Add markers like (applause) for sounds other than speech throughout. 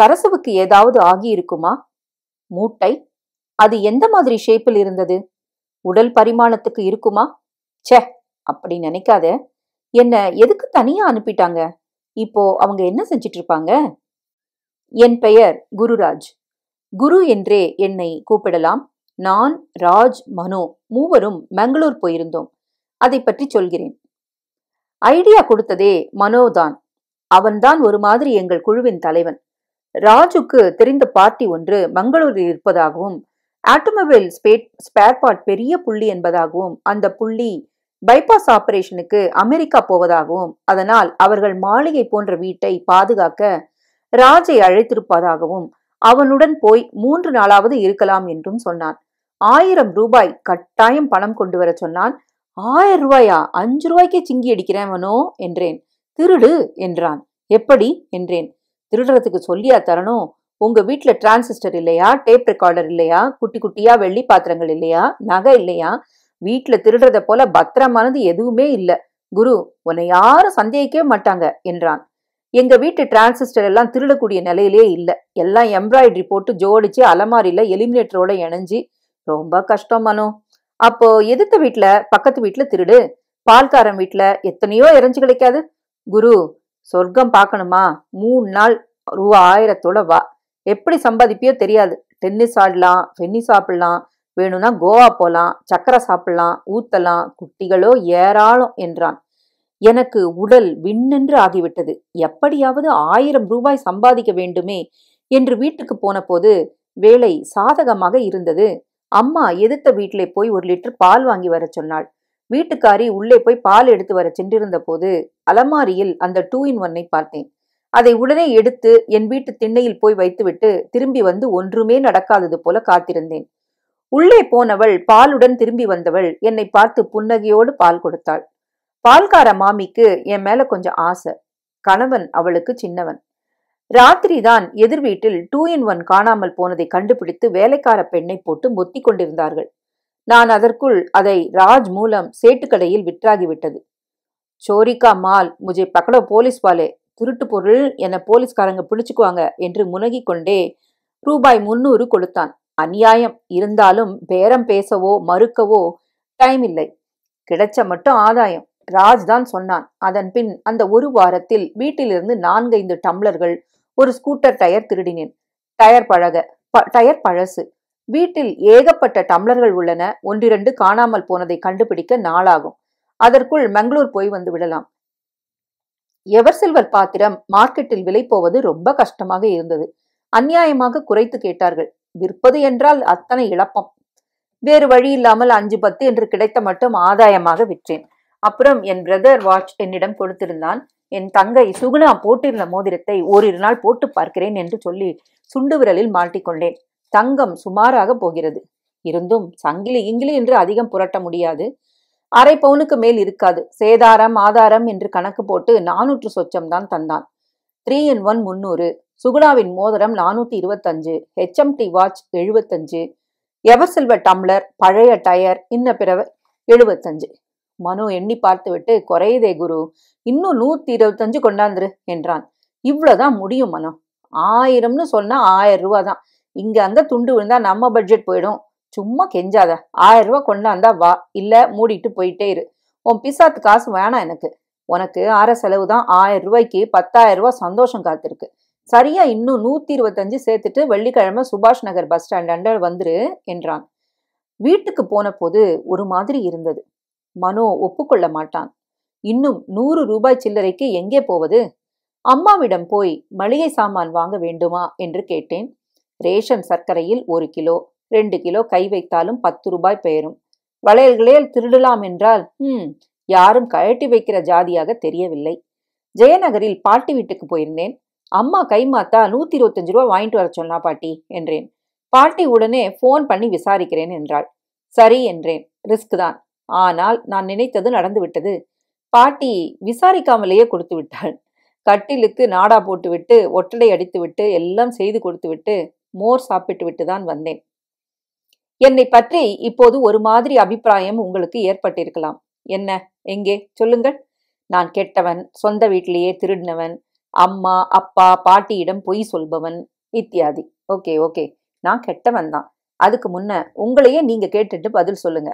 சரசுவுக்கு ஏதாவது ஆகியிருக்குமா மூட்டை அது எந்த மாதிரி ஷேப்பில் இருந்தது உடல் பரிமாணத்துக்கு இருக்குமா ச்சே அப்படி நினைக்காத என்ன எதுக்கு தனியா அனுப்பிட்டாங்க இப்போ அவங்க என்ன செஞ்சிட்டு இருப்பாங்க என் பெயர் குருராஜ் குரு என்றே என்னை கூப்பிடலாம் நான் ராஜ் மனோ மூவரும் மங்களூர் போயிருந்தோம் அதை பற்றி சொல்கிறேன் ஐடியா கொடுத்ததே மனோதான் அவன்தான் ஒரு மாதிரி எங்கள் குழுவின் தலைவன் ராஜுக்கு தெரிந்த பார்ட்டி ஒன்று மங்களூரில் இருப்பதாகவும் ஆட்டோமொபைல் ஸ்பேட் ஸ்பேர் பார்ட் பெரிய புள்ளி என்பதாகவும் அந்த புள்ளி பைபாஸ் ஆபரேஷனுக்கு அமெரிக்கா போவதாகவும் அதனால் அவர்கள் மாளிகை போன்ற வீட்டை பாதுகாக்க ராஜை அழைத்திருப்பதாகவும் அவனுடன் போய் மூன்று நாளாவது இருக்கலாம் என்றும் சொன்னான் ஆயிரம் ரூபாய் கட்டாயம் பணம் கொண்டு வர சொன்னான் ஆயிரம் ரூபாயா அஞ்சு ரூபாய்க்கே சிங்கி அடிக்கிறேன் என்றேன் திருடு என்றான் எப்படி என்றேன் திருடுறதுக்கு சொல்லியா தரணும் உங்க வீட்டில் டிரான்சிஸ்டர் இல்லையா டேப் ரெக்கார்டர் இல்லையா குட்டி குட்டியா வெள்ளி பாத்திரங்கள் இல்லையா நகை இல்லையா வீட்டில் திருடுறத போல பத்திரமானது எதுவுமே இல்லை குரு உன்னை யாரும் சந்தேகிக்கவே மாட்டாங்க என்றான் எங்க வீட்டு டிரான்சிஸ்டர் எல்லாம் திருடக்கூடிய நிலையிலே இல்லை எல்லாம் எம்ப்ராய்டரி போட்டு ஜோடிச்சு அலமாரியில எலிமினேட்டரோட இணைஞ்சு ரொம்ப கஷ்டம் மனோ அப்போ எதிர்த்த வீட்டுல பக்கத்து வீட்டுல திருடு பால்காரன் வீட்டுல எத்தனையோ இறைஞ்சு கிடைக்காது குரு சொர்க்கம் பார்க்கணுமா மூணு நாள் ரூபா ஆயிரத்தோட வா எப்படி சம்பாதிப்பியோ தெரியாது டென்னிஸ் ஆடலாம் ஃபென்னி சாப்பிடலாம் வேணும்னா கோவா போகலாம் சக்கரை சாப்பிடலாம் ஊத்தலாம் குட்டிகளோ ஏராளம் என்றான் எனக்கு உடல் விண்ணென்று ஆகிவிட்டது எப்படியாவது ஆயிரம் ரூபாய் சம்பாதிக்க வேண்டுமே என்று வீட்டுக்கு போன போது வேலை சாதகமாக இருந்தது அம்மா எதிர்த்த வீட்டிலே போய் ஒரு லிட்டர் பால் வாங்கி வர சொன்னாள் வீட்டுக்காரி உள்ளே போய் பால் எடுத்து வர சென்றிருந்த போது அலமாரியில் அந்த டூ இன் ஒன்னை பார்த்தேன் அதை உடனே எடுத்து என் வீட்டு திண்ணையில் போய் வைத்துவிட்டு திரும்பி வந்து ஒன்றுமே நடக்காதது போல காத்திருந்தேன் உள்ளே போனவள் பாலுடன் திரும்பி வந்தவள் என்னை பார்த்து புன்னகையோடு பால் கொடுத்தாள் பால்கார மாமிக்கு என் மேல கொஞ்சம் ஆசை கணவன் அவளுக்கு சின்னவன் ராத்திரி தான் எதிர் வீட்டில் டூ இன் ஒன் காணாமல் போனதை கண்டுபிடித்து வேலைக்கார பெண்ணை போட்டு மொத்தி கொண்டிருந்தார்கள் நான் அதற்குள் அதை ராஜ் மூலம் சேட்டுக்கடையில் விற்றாகிவிட்டது சோரிகா மால் முஜே பக்கட போலீஸ் வாலே திருட்டு பொருள் என போலீஸ்காரங்க பிடிச்சுக்குவாங்க என்று முனகிக் கொண்டே ரூபாய் முன்னூறு கொடுத்தான் அநியாயம் இருந்தாலும் பேரம் பேசவோ மறுக்கவோ டைம் இல்லை கிடைச்ச மட்டும் ஆதாயம் ராஜ் தான் சொன்னான் அதன் பின் அந்த ஒரு வாரத்தில் வீட்டிலிருந்து நான்கைந்து டம்ளர்கள் ஒரு ஸ்கூட்டர் டயர் திருடினேன் டயர் பழக டயர் பழசு வீட்டில் ஏகப்பட்ட டம்ளர்கள் உள்ளன ஒன்றிரண்டு காணாமல் போனதை கண்டுபிடிக்க நாளாகும் அதற்குள் மங்களூர் போய் வந்து விடலாம் எவர் செல்வர் பாத்திரம் மார்க்கெட்டில் விலை போவது ரொம்ப கஷ்டமாக இருந்தது அந்நியாயமாக குறைத்து கேட்டார்கள் விற்பது என்றால் அத்தனை இழப்பம் வேறு வழி இல்லாமல் அஞ்சு பத்து என்று கிடைத்த மட்டும் ஆதாயமாக விற்றேன் அப்புறம் என் பிரதர் வாட்ச் என்னிடம் கொடுத்திருந்தான் என் தங்கை சுகுணா போட்டிருந்த மோதிரத்தை ஓரிரு நாள் போட்டு பார்க்கிறேன் என்று சொல்லி சுண்டு விரலில் மாட்டிக்கொண்டேன் தங்கம் சுமாராக போகிறது இருந்தும் சங்கிலி இங்கிலி என்று அதிகம் புரட்ட முடியாது அரை பவுனுக்கு மேல் இருக்காது சேதாரம் ஆதாரம் என்று கணக்கு போட்டு நானூற்று சொச்சம் தான் தந்தான் த்ரீ இன் ஒன் முன்னூறு சுகுணாவின் மோதிரம் நானூற்றி இருபத்தஞ்சு ஹெச்எம்டி வாட்ச் எழுபத்தஞ்சு எவர் டம்ளர் பழைய டயர் இன்ன பிறவை எழுபத்தஞ்சு மனு எண்ணி பார்த்துவிட்டு குறையதே குரு இன்னும் நூற்றி இருபத்தஞ்சு கொண்டாந்துரு என்றான் இவ்வளோதான் முடியும் மனு ஆயிரம்னு சொன்னால் ஆயிரம் ரூபா தான் இங்கே அங்கே துண்டு விழுந்தா நம்ம பட்ஜெட் போயிடும் சும்மா கெஞ்சாத ஆயிரம் ரூபா கொண்டாந்தா வா இல்லை மூடிட்டு போயிட்டே இரு உன் பிசாத்து காசு வேணாம் எனக்கு உனக்கு ஆற செலவு தான் ஆயிரம் ரூபாய்க்கு பத்தாயிரம் ரூபாய் சந்தோஷம் காத்திருக்கு சரியா இன்னும் நூத்தி இருபத்தஞ்சு சேர்த்துட்டு வெள்ளிக்கிழமை சுபாஷ் நகர் பஸ் ஸ்டாண்ட் அண்டர் வந்துரு என்றான் வீட்டுக்கு போன போது ஒரு மாதிரி இருந்தது மனோ ஒப்புக்கொள்ள மாட்டான் இன்னும் நூறு ரூபாய் சில்லறைக்கு எங்கே போவது அம்மாவிடம் போய் மளிகை சாமான் வாங்க வேண்டுமா என்று கேட்டேன் ரேஷன் சர்க்கரையில் ஒரு கிலோ ரெண்டு கிலோ கை வைத்தாலும் பத்து ரூபாய் பெயரும் வளையல்களே திருடலாம் என்றால் ம் யாரும் கழட்டி வைக்கிற ஜாதியாக தெரியவில்லை ஜெயநகரில் பாட்டி வீட்டுக்கு போயிருந்தேன் அம்மா கைமாத்தா நூத்தி இருபத்தஞ்சு ரூபா வாங்கிட்டு வர சொன்னா பாட்டி என்றேன் பாட்டி உடனே ஃபோன் பண்ணி விசாரிக்கிறேன் என்றாள் சரி என்றேன் ரிஸ்க் தான் ஆனால் நான் நினைத்தது நடந்து விட்டது பாட்டி விசாரிக்காமலேயே கொடுத்து விட்டாள் கட்டிலுக்கு நாடா போட்டுவிட்டு ஒட்டடை அடித்துவிட்டு எல்லாம் செய்து கொடுத்துவிட்டு மோர் சாப்பிட்டு விட்டு தான் வந்தேன் என்னை பற்றி இப்போது ஒரு மாதிரி அபிப்பிராயம் உங்களுக்கு ஏற்பட்டிருக்கலாம் என்ன எங்கே சொல்லுங்கள் நான் கெட்டவன் சொந்த வீட்டிலேயே திருடினவன் அம்மா அப்பா பாட்டியிடம் பொய் சொல்பவன் இத்தியாதி ஓகே ஓகே நான் கெட்டவன் தான் அதுக்கு முன்ன உங்களையே நீங்க கேட்டுட்டு பதில் சொல்லுங்க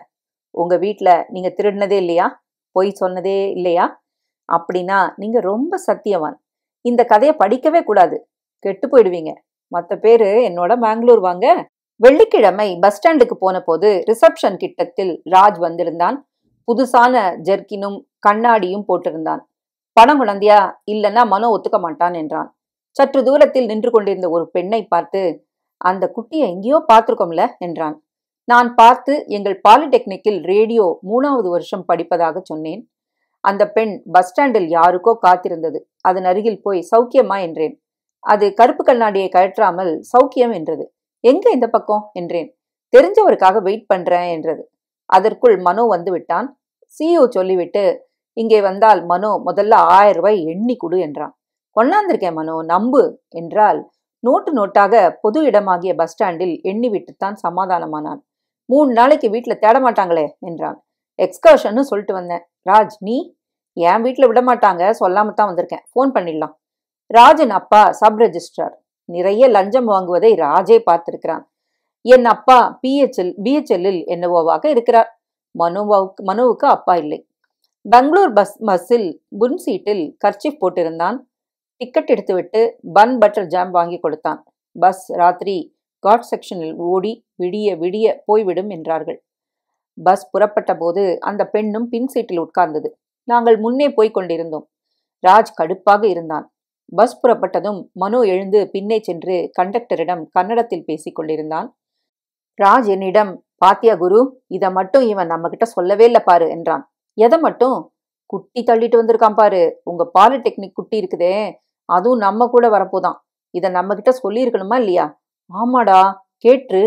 உங்க வீட்டில் நீங்க திருடினதே இல்லையா பொய் சொன்னதே இல்லையா அப்படின்னா நீங்க ரொம்ப சத்தியவான் இந்த கதையை படிக்கவே கூடாது கெட்டு போயிடுவீங்க மற்ற பேர் என்னோட பெங்களூர் வாங்க வெள்ளிக்கிழமை பஸ் ஸ்டாண்டுக்கு போன போது ரிசப்ஷன் கிட்டத்தில் ராஜ் வந்திருந்தான் புதுசான ஜெர்க்கினும் கண்ணாடியும் போட்டிருந்தான் பணம் குழந்தையா இல்லைன்னா மனோ ஒத்துக்க மாட்டான் என்றான் சற்று தூரத்தில் நின்று கொண்டிருந்த ஒரு பெண்ணை பார்த்து அந்த குட்டியை எங்கேயோ பார்த்துருக்கோம்ல என்றான் நான் பார்த்து எங்கள் பாலிடெக்னிக்கில் ரேடியோ மூணாவது வருஷம் படிப்பதாக சொன்னேன் அந்த பெண் பஸ் ஸ்டாண்டில் யாருக்கோ காத்திருந்தது அதன் அருகில் போய் சௌக்கியமா என்றேன் அது கருப்பு கண்ணாடியை கழற்றாமல் சௌக்கியம் என்றது எங்க இந்த பக்கம் என்றேன் தெரிஞ்சவருக்காக வெயிட் பண்றேன் என்றது அதற்குள் மனோ வந்து விட்டான் சிஓ e சொல்லிவிட்டு இங்கே வந்தால் மனோ முதல்ல ஆயிரம் ரூபாய் எண்ணி கொடு என்றான் கொண்டாந்திருக்கேன் மனோ நம்பு என்றால் நோட்டு நோட்டாக பொது இடமாகிய பஸ் ஸ்டாண்டில் எண்ணி விட்டுத்தான் சமாதானமானான் மூணு நாளைக்கு வீட்டில் தேடமாட்டாங்களே என்றான் எக்ஸ்கர்ஷன் சொல்லிட்டு வந்தேன் ராஜ் நீ என் வீட்டில் விடமாட்டாங்க சொல்லாம தான் வந்திருக்கேன் ஃபோன் பண்ணிடலாம் ராஜன் அப்பா சப் ரெஜிஸ்ட்ரார் நிறைய லஞ்சம் வாங்குவதை ராஜே பார்த்திருக்கிறான் என் அப்பா பிஹெச்எல் பிஹெச்எல்லில் என்னவோவாக இருக்கிறார் மனுவாவுக்கு மனுவுக்கு அப்பா இல்லை பெங்களூர் பஸ் பஸ்ஸில் புன் சீட்டில் கர்ச்சி போட்டிருந்தான் டிக்கெட் எடுத்துவிட்டு பன் பட்டர் ஜாம் வாங்கி கொடுத்தான் பஸ் ராத்திரி காட் செக்ஷனில் ஓடி விடிய விடிய போய்விடும் என்றார்கள் பஸ் புறப்பட்ட போது அந்த பெண்ணும் பின் சீட்டில் உட்கார்ந்தது நாங்கள் முன்னே போய் கொண்டிருந்தோம் ராஜ் கடுப்பாக இருந்தான் பஸ் புறப்பட்டதும் மனு எழுந்து பின்னே சென்று கண்டக்டரிடம் கன்னடத்தில் பேசிக் கொண்டிருந்தான் ராஜ் என்னிடம் பாத்தியா குரு இதை மட்டும் இவன் நம்ம கிட்ட சொல்லவே இல்லை பாரு என்றான் எதை மட்டும் குட்டி தள்ளிட்டு வந்திருக்கான் பாரு உங்க பாலிடெக்னிக் குட்டி இருக்குதே அதுவும் நம்ம கூட வரப்போதான் இதை நம்ம கிட்ட சொல்லியிருக்கணுமா இல்லையா ஆமாடா கேட்டு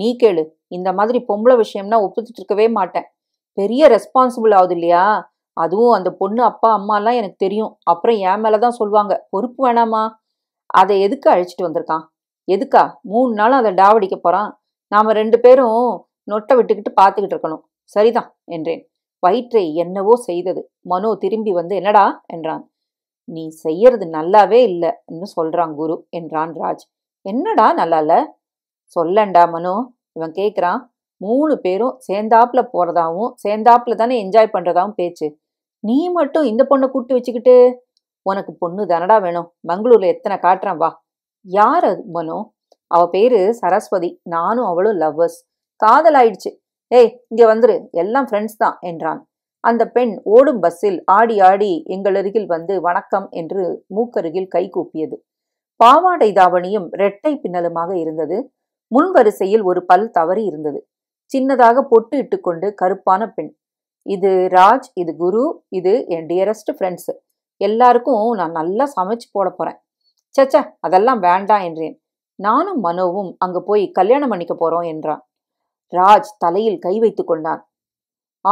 நீ கேளு இந்த மாதிரி பொம்பளை விஷயம்னா ஒப்புத்துட்டு இருக்கவே மாட்டேன் பெரிய ரெஸ்பான்சிபிள் ஆகுது இல்லையா அதுவும் அந்த பொண்ணு அப்பா அம்மாலாம் எனக்கு தெரியும் அப்புறம் என் மேலே தான் சொல்லுவாங்க பொறுப்பு வேணாமா அதை எதுக்கு அழைச்சிட்டு வந்திருக்கான் எதுக்கா மூணு நாளும் அதை டாவடிக்க போகிறான் நாம் ரெண்டு பேரும் நொட்டை விட்டுக்கிட்டு பார்த்துக்கிட்டு இருக்கணும் சரிதான் என்றேன் வயிற்றை என்னவோ செய்தது மனோ திரும்பி வந்து என்னடா என்றான் நீ செய்யறது நல்லாவே இல்லைன்னு சொல்கிறான் குரு என்றான் ராஜ் என்னடா நல்லா இல்லை சொல்லண்டா மனோ இவன் கேட்குறான் மூணு பேரும் சேர்ந்தாப்புல போகிறதாவும் சேர்ந்தாப்புல தானே என்ஜாய் பண்றதாவும் பேச்சு நீ மட்டும் இந்த பொண்ணை கூப்பிட்டு வச்சுக்கிட்டு உனக்கு பொண்ணு தானடா வேணும் மங்களூர்ல எத்தனை காட்டுறான் வா யார் அது மனோ அவ பேரு சரஸ்வதி நானும் அவளும் லவ்வர்ஸ் காதல் ஆயிடுச்சு ஏய் இங்க வந்துரு எல்லாம் ஃப்ரெண்ட்ஸ் தான் என்றான் அந்த பெண் ஓடும் பஸ்ஸில் ஆடி ஆடி எங்களருகில் வந்து வணக்கம் என்று மூக்கருகில் கை கூப்பியது பாவாடை தாவணியும் ரெட்டை பின்னலுமாக இருந்தது முன்வரிசையில் ஒரு பல் தவறி இருந்தது சின்னதாக பொட்டு இட்டுக்கொண்டு கருப்பான பெண் இது ராஜ் இது குரு இது என் டியரஸ்ட் ஃப்ரெண்ட்ஸு எல்லாருக்கும் நான் நல்லா சமைச்சு போட போகிறேன் சச்சா அதெல்லாம் வேண்டாம் என்றேன் நானும் மனோவும் அங்கே போய் கல்யாணம் பண்ணிக்க போகிறோம் என்றான் ராஜ் தலையில் கை வைத்து கொண்டான்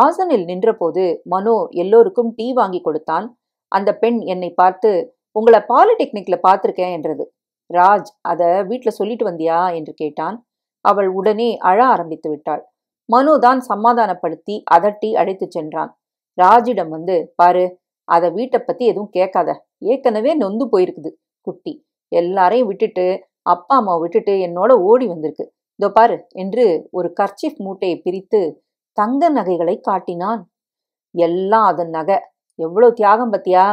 ஆசனில் நின்றபோது மனோ எல்லோருக்கும் டீ வாங்கி கொடுத்தான் அந்த பெண் என்னை பார்த்து உங்களை பாலிடெக்னிக்ல பார்த்துருக்கேன் என்றது ராஜ் அதை வீட்டில் சொல்லிட்டு வந்தியா என்று கேட்டான் அவள் உடனே அழ ஆரம்பித்து விட்டாள் மனுதான் சமாதானப்படுத்தி அதட்டி அழைத்து சென்றான் ராஜிடம் வந்து பாரு அதை வீட்டை பத்தி எதுவும் கேட்காத ஏற்கனவே நொந்து போயிருக்குது குட்டி எல்லாரையும் விட்டுட்டு அப்பா அம்மாவை விட்டுட்டு என்னோட ஓடி வந்திருக்கு இதோ பாரு என்று ஒரு கர்ச்சிஃப் மூட்டையை பிரித்து தங்க நகைகளை காட்டினான் எல்லாம் அதன் நகை எவ்வளவு தியாகம் பத்தியா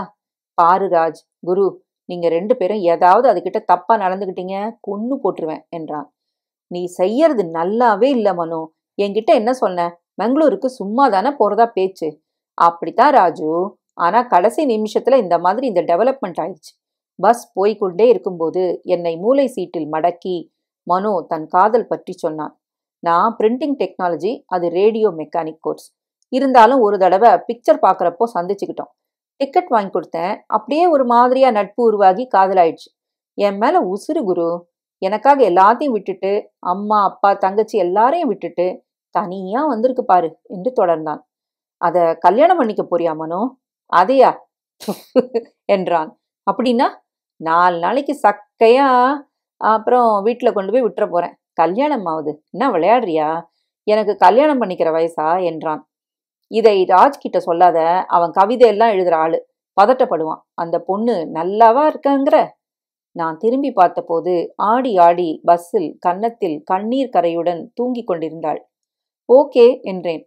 பாரு ராஜ் குரு நீங்க ரெண்டு பேரும் ஏதாவது அதுகிட்ட தப்பா நடந்துகிட்டீங்க கொன்னு போட்டுருவேன் என்றான் நீ செய்யறது நல்லாவே இல்லை மனோ என்கிட்ட என்ன சொன்ன பெங்களூருக்கு சும்மா தானே போறதா பேச்சு அப்படித்தான் ராஜு ஆனா கடைசி நிமிஷத்துல இந்த மாதிரி இந்த டெவலப்மெண்ட் ஆயிடுச்சு பஸ் போய்கொண்டே இருக்கும்போது என்னை மூளை சீட்டில் மடக்கி மனோ தன் காதல் பற்றி சொன்னான் நான் பிரிண்டிங் டெக்னாலஜி அது ரேடியோ மெக்கானிக் கோர்ஸ் இருந்தாலும் ஒரு தடவை பிக்சர் பார்க்குறப்போ சந்திச்சுக்கிட்டோம் டிக்கெட் வாங்கி கொடுத்தேன் அப்படியே ஒரு மாதிரியா நட்பு உருவாகி காதலாயிடுச்சு என் மேல உசுறு குரு எனக்காக எல்லாத்தையும் விட்டுட்டு அம்மா அப்பா தங்கச்சி எல்லாரையும் விட்டுட்டு தனியா வந்திருக்கு பாரு என்று தொடர்ந்தான் அதை கல்யாணம் பண்ணிக்க போறியா மனோ அதையா (laughs) என்றான் அப்படின்னா நாலு நாளைக்கு சக்கையா அப்புறம் வீட்டில் கொண்டு போய் விட்டுற போறேன் கல்யாணம் ஆகுது என்ன விளையாடுறியா எனக்கு கல்யாணம் பண்ணிக்கிற வயசா என்றான் இதை ராஜ் சொல்லாத அவன் கவிதையெல்லாம் எழுதுற ஆளு பதட்டப்படுவான் அந்த பொண்ணு நல்லாவா இருக்காங்கிற நான் திரும்பி பார்த்தபோது ஆடி ஆடி பஸ்ஸில் கன்னத்தில் கண்ணீர் கரையுடன் தூங்கிக் கொண்டிருந்தாள் ஓகே என்றேன்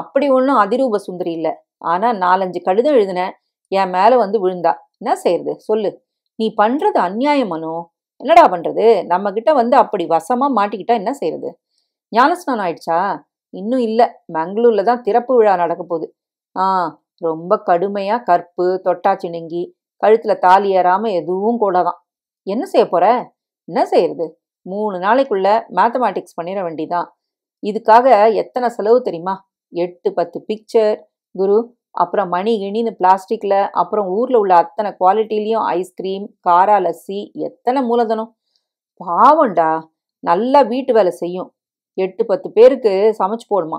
அப்படி ஒன்றும் அதிரூப சுந்தரி இல்லை ஆனால் நாலஞ்சு கடிதம் எழுதினேன் என் மேலே வந்து விழுந்தா என்ன செய்யறது சொல்லு நீ பண்ணுறது அந்நியாயம் மனோ என்னடா பண்ணுறது நம்மக்கிட்ட வந்து அப்படி வசமாக மாட்டிக்கிட்டா என்ன செய்யறது ஞானஸ்நானம் ஆயிடுச்சா இன்னும் இல்லை மங்களூரில் தான் திறப்பு விழா நடக்க போகுது ஆ ரொம்ப கடுமையாக கற்பு தொட்டாச்சி நெங்கி கழுத்தில் தாலி ஏறாமல் எதுவும் கூட தான் என்ன செய்ய போற என்ன செய்யறது மூணு நாளைக்குள்ள மேத்தமேட்டிக்ஸ் பண்ணிட வேண்டிதான் இதுக்காக எத்தனை செலவு தெரியுமா எட்டு பத்து பிக்சர் குரு அப்புறம் மணி இனின்னு பிளாஸ்டிக்கில் அப்புறம் ஊரில் உள்ள அத்தனை குவாலிட்டிலையும் ஐஸ்கிரீம் காரா லஸ்ஸி எத்தனை மூலதனம் பாவம்டா நல்லா வீட்டு வேலை செய்யும் எட்டு பத்து பேருக்கு சமைச்சு போடுமா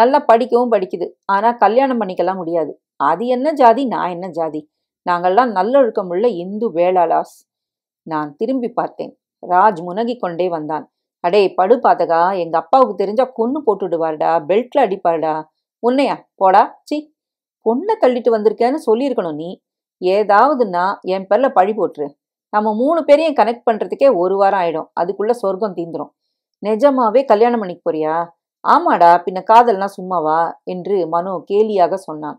நல்லா படிக்கவும் படிக்குது ஆனால் கல்யாணம் பண்ணிக்கலாம் முடியாது அது என்ன ஜாதி நான் என்ன ஜாதி நாங்கள்லாம் நல்லொழுக்கமுள்ள இந்து வேளாளாஸ் நான் திரும்பி பார்த்தேன் ராஜ் முனகிக் கொண்டே வந்தான் அடே படு பாதகா எங்க அப்பாவுக்கு தெரிஞ்சா கொன்னு போட்டுடுவார்டா பெல்ட்ல அடிப்பாருடா உன்னையா போடா சி பொண்ணை தள்ளிட்டு வந்திருக்கேன்னு சொல்லியிருக்கணும் நீ ஏதாவதுன்னா என் பேர்ல பழி போட்டுரு நம்ம மூணு பேரையும் கனெக்ட் பண்றதுக்கே ஒரு வாரம் ஆயிடும் அதுக்குள்ள சொர்க்கம் தீந்துரும் நிஜமாவே கல்யாணம் பண்ணிக்கு போறியா ஆமாடா பின்ன காதல்னா சும்மாவா என்று மனோ கேலியாக சொன்னான்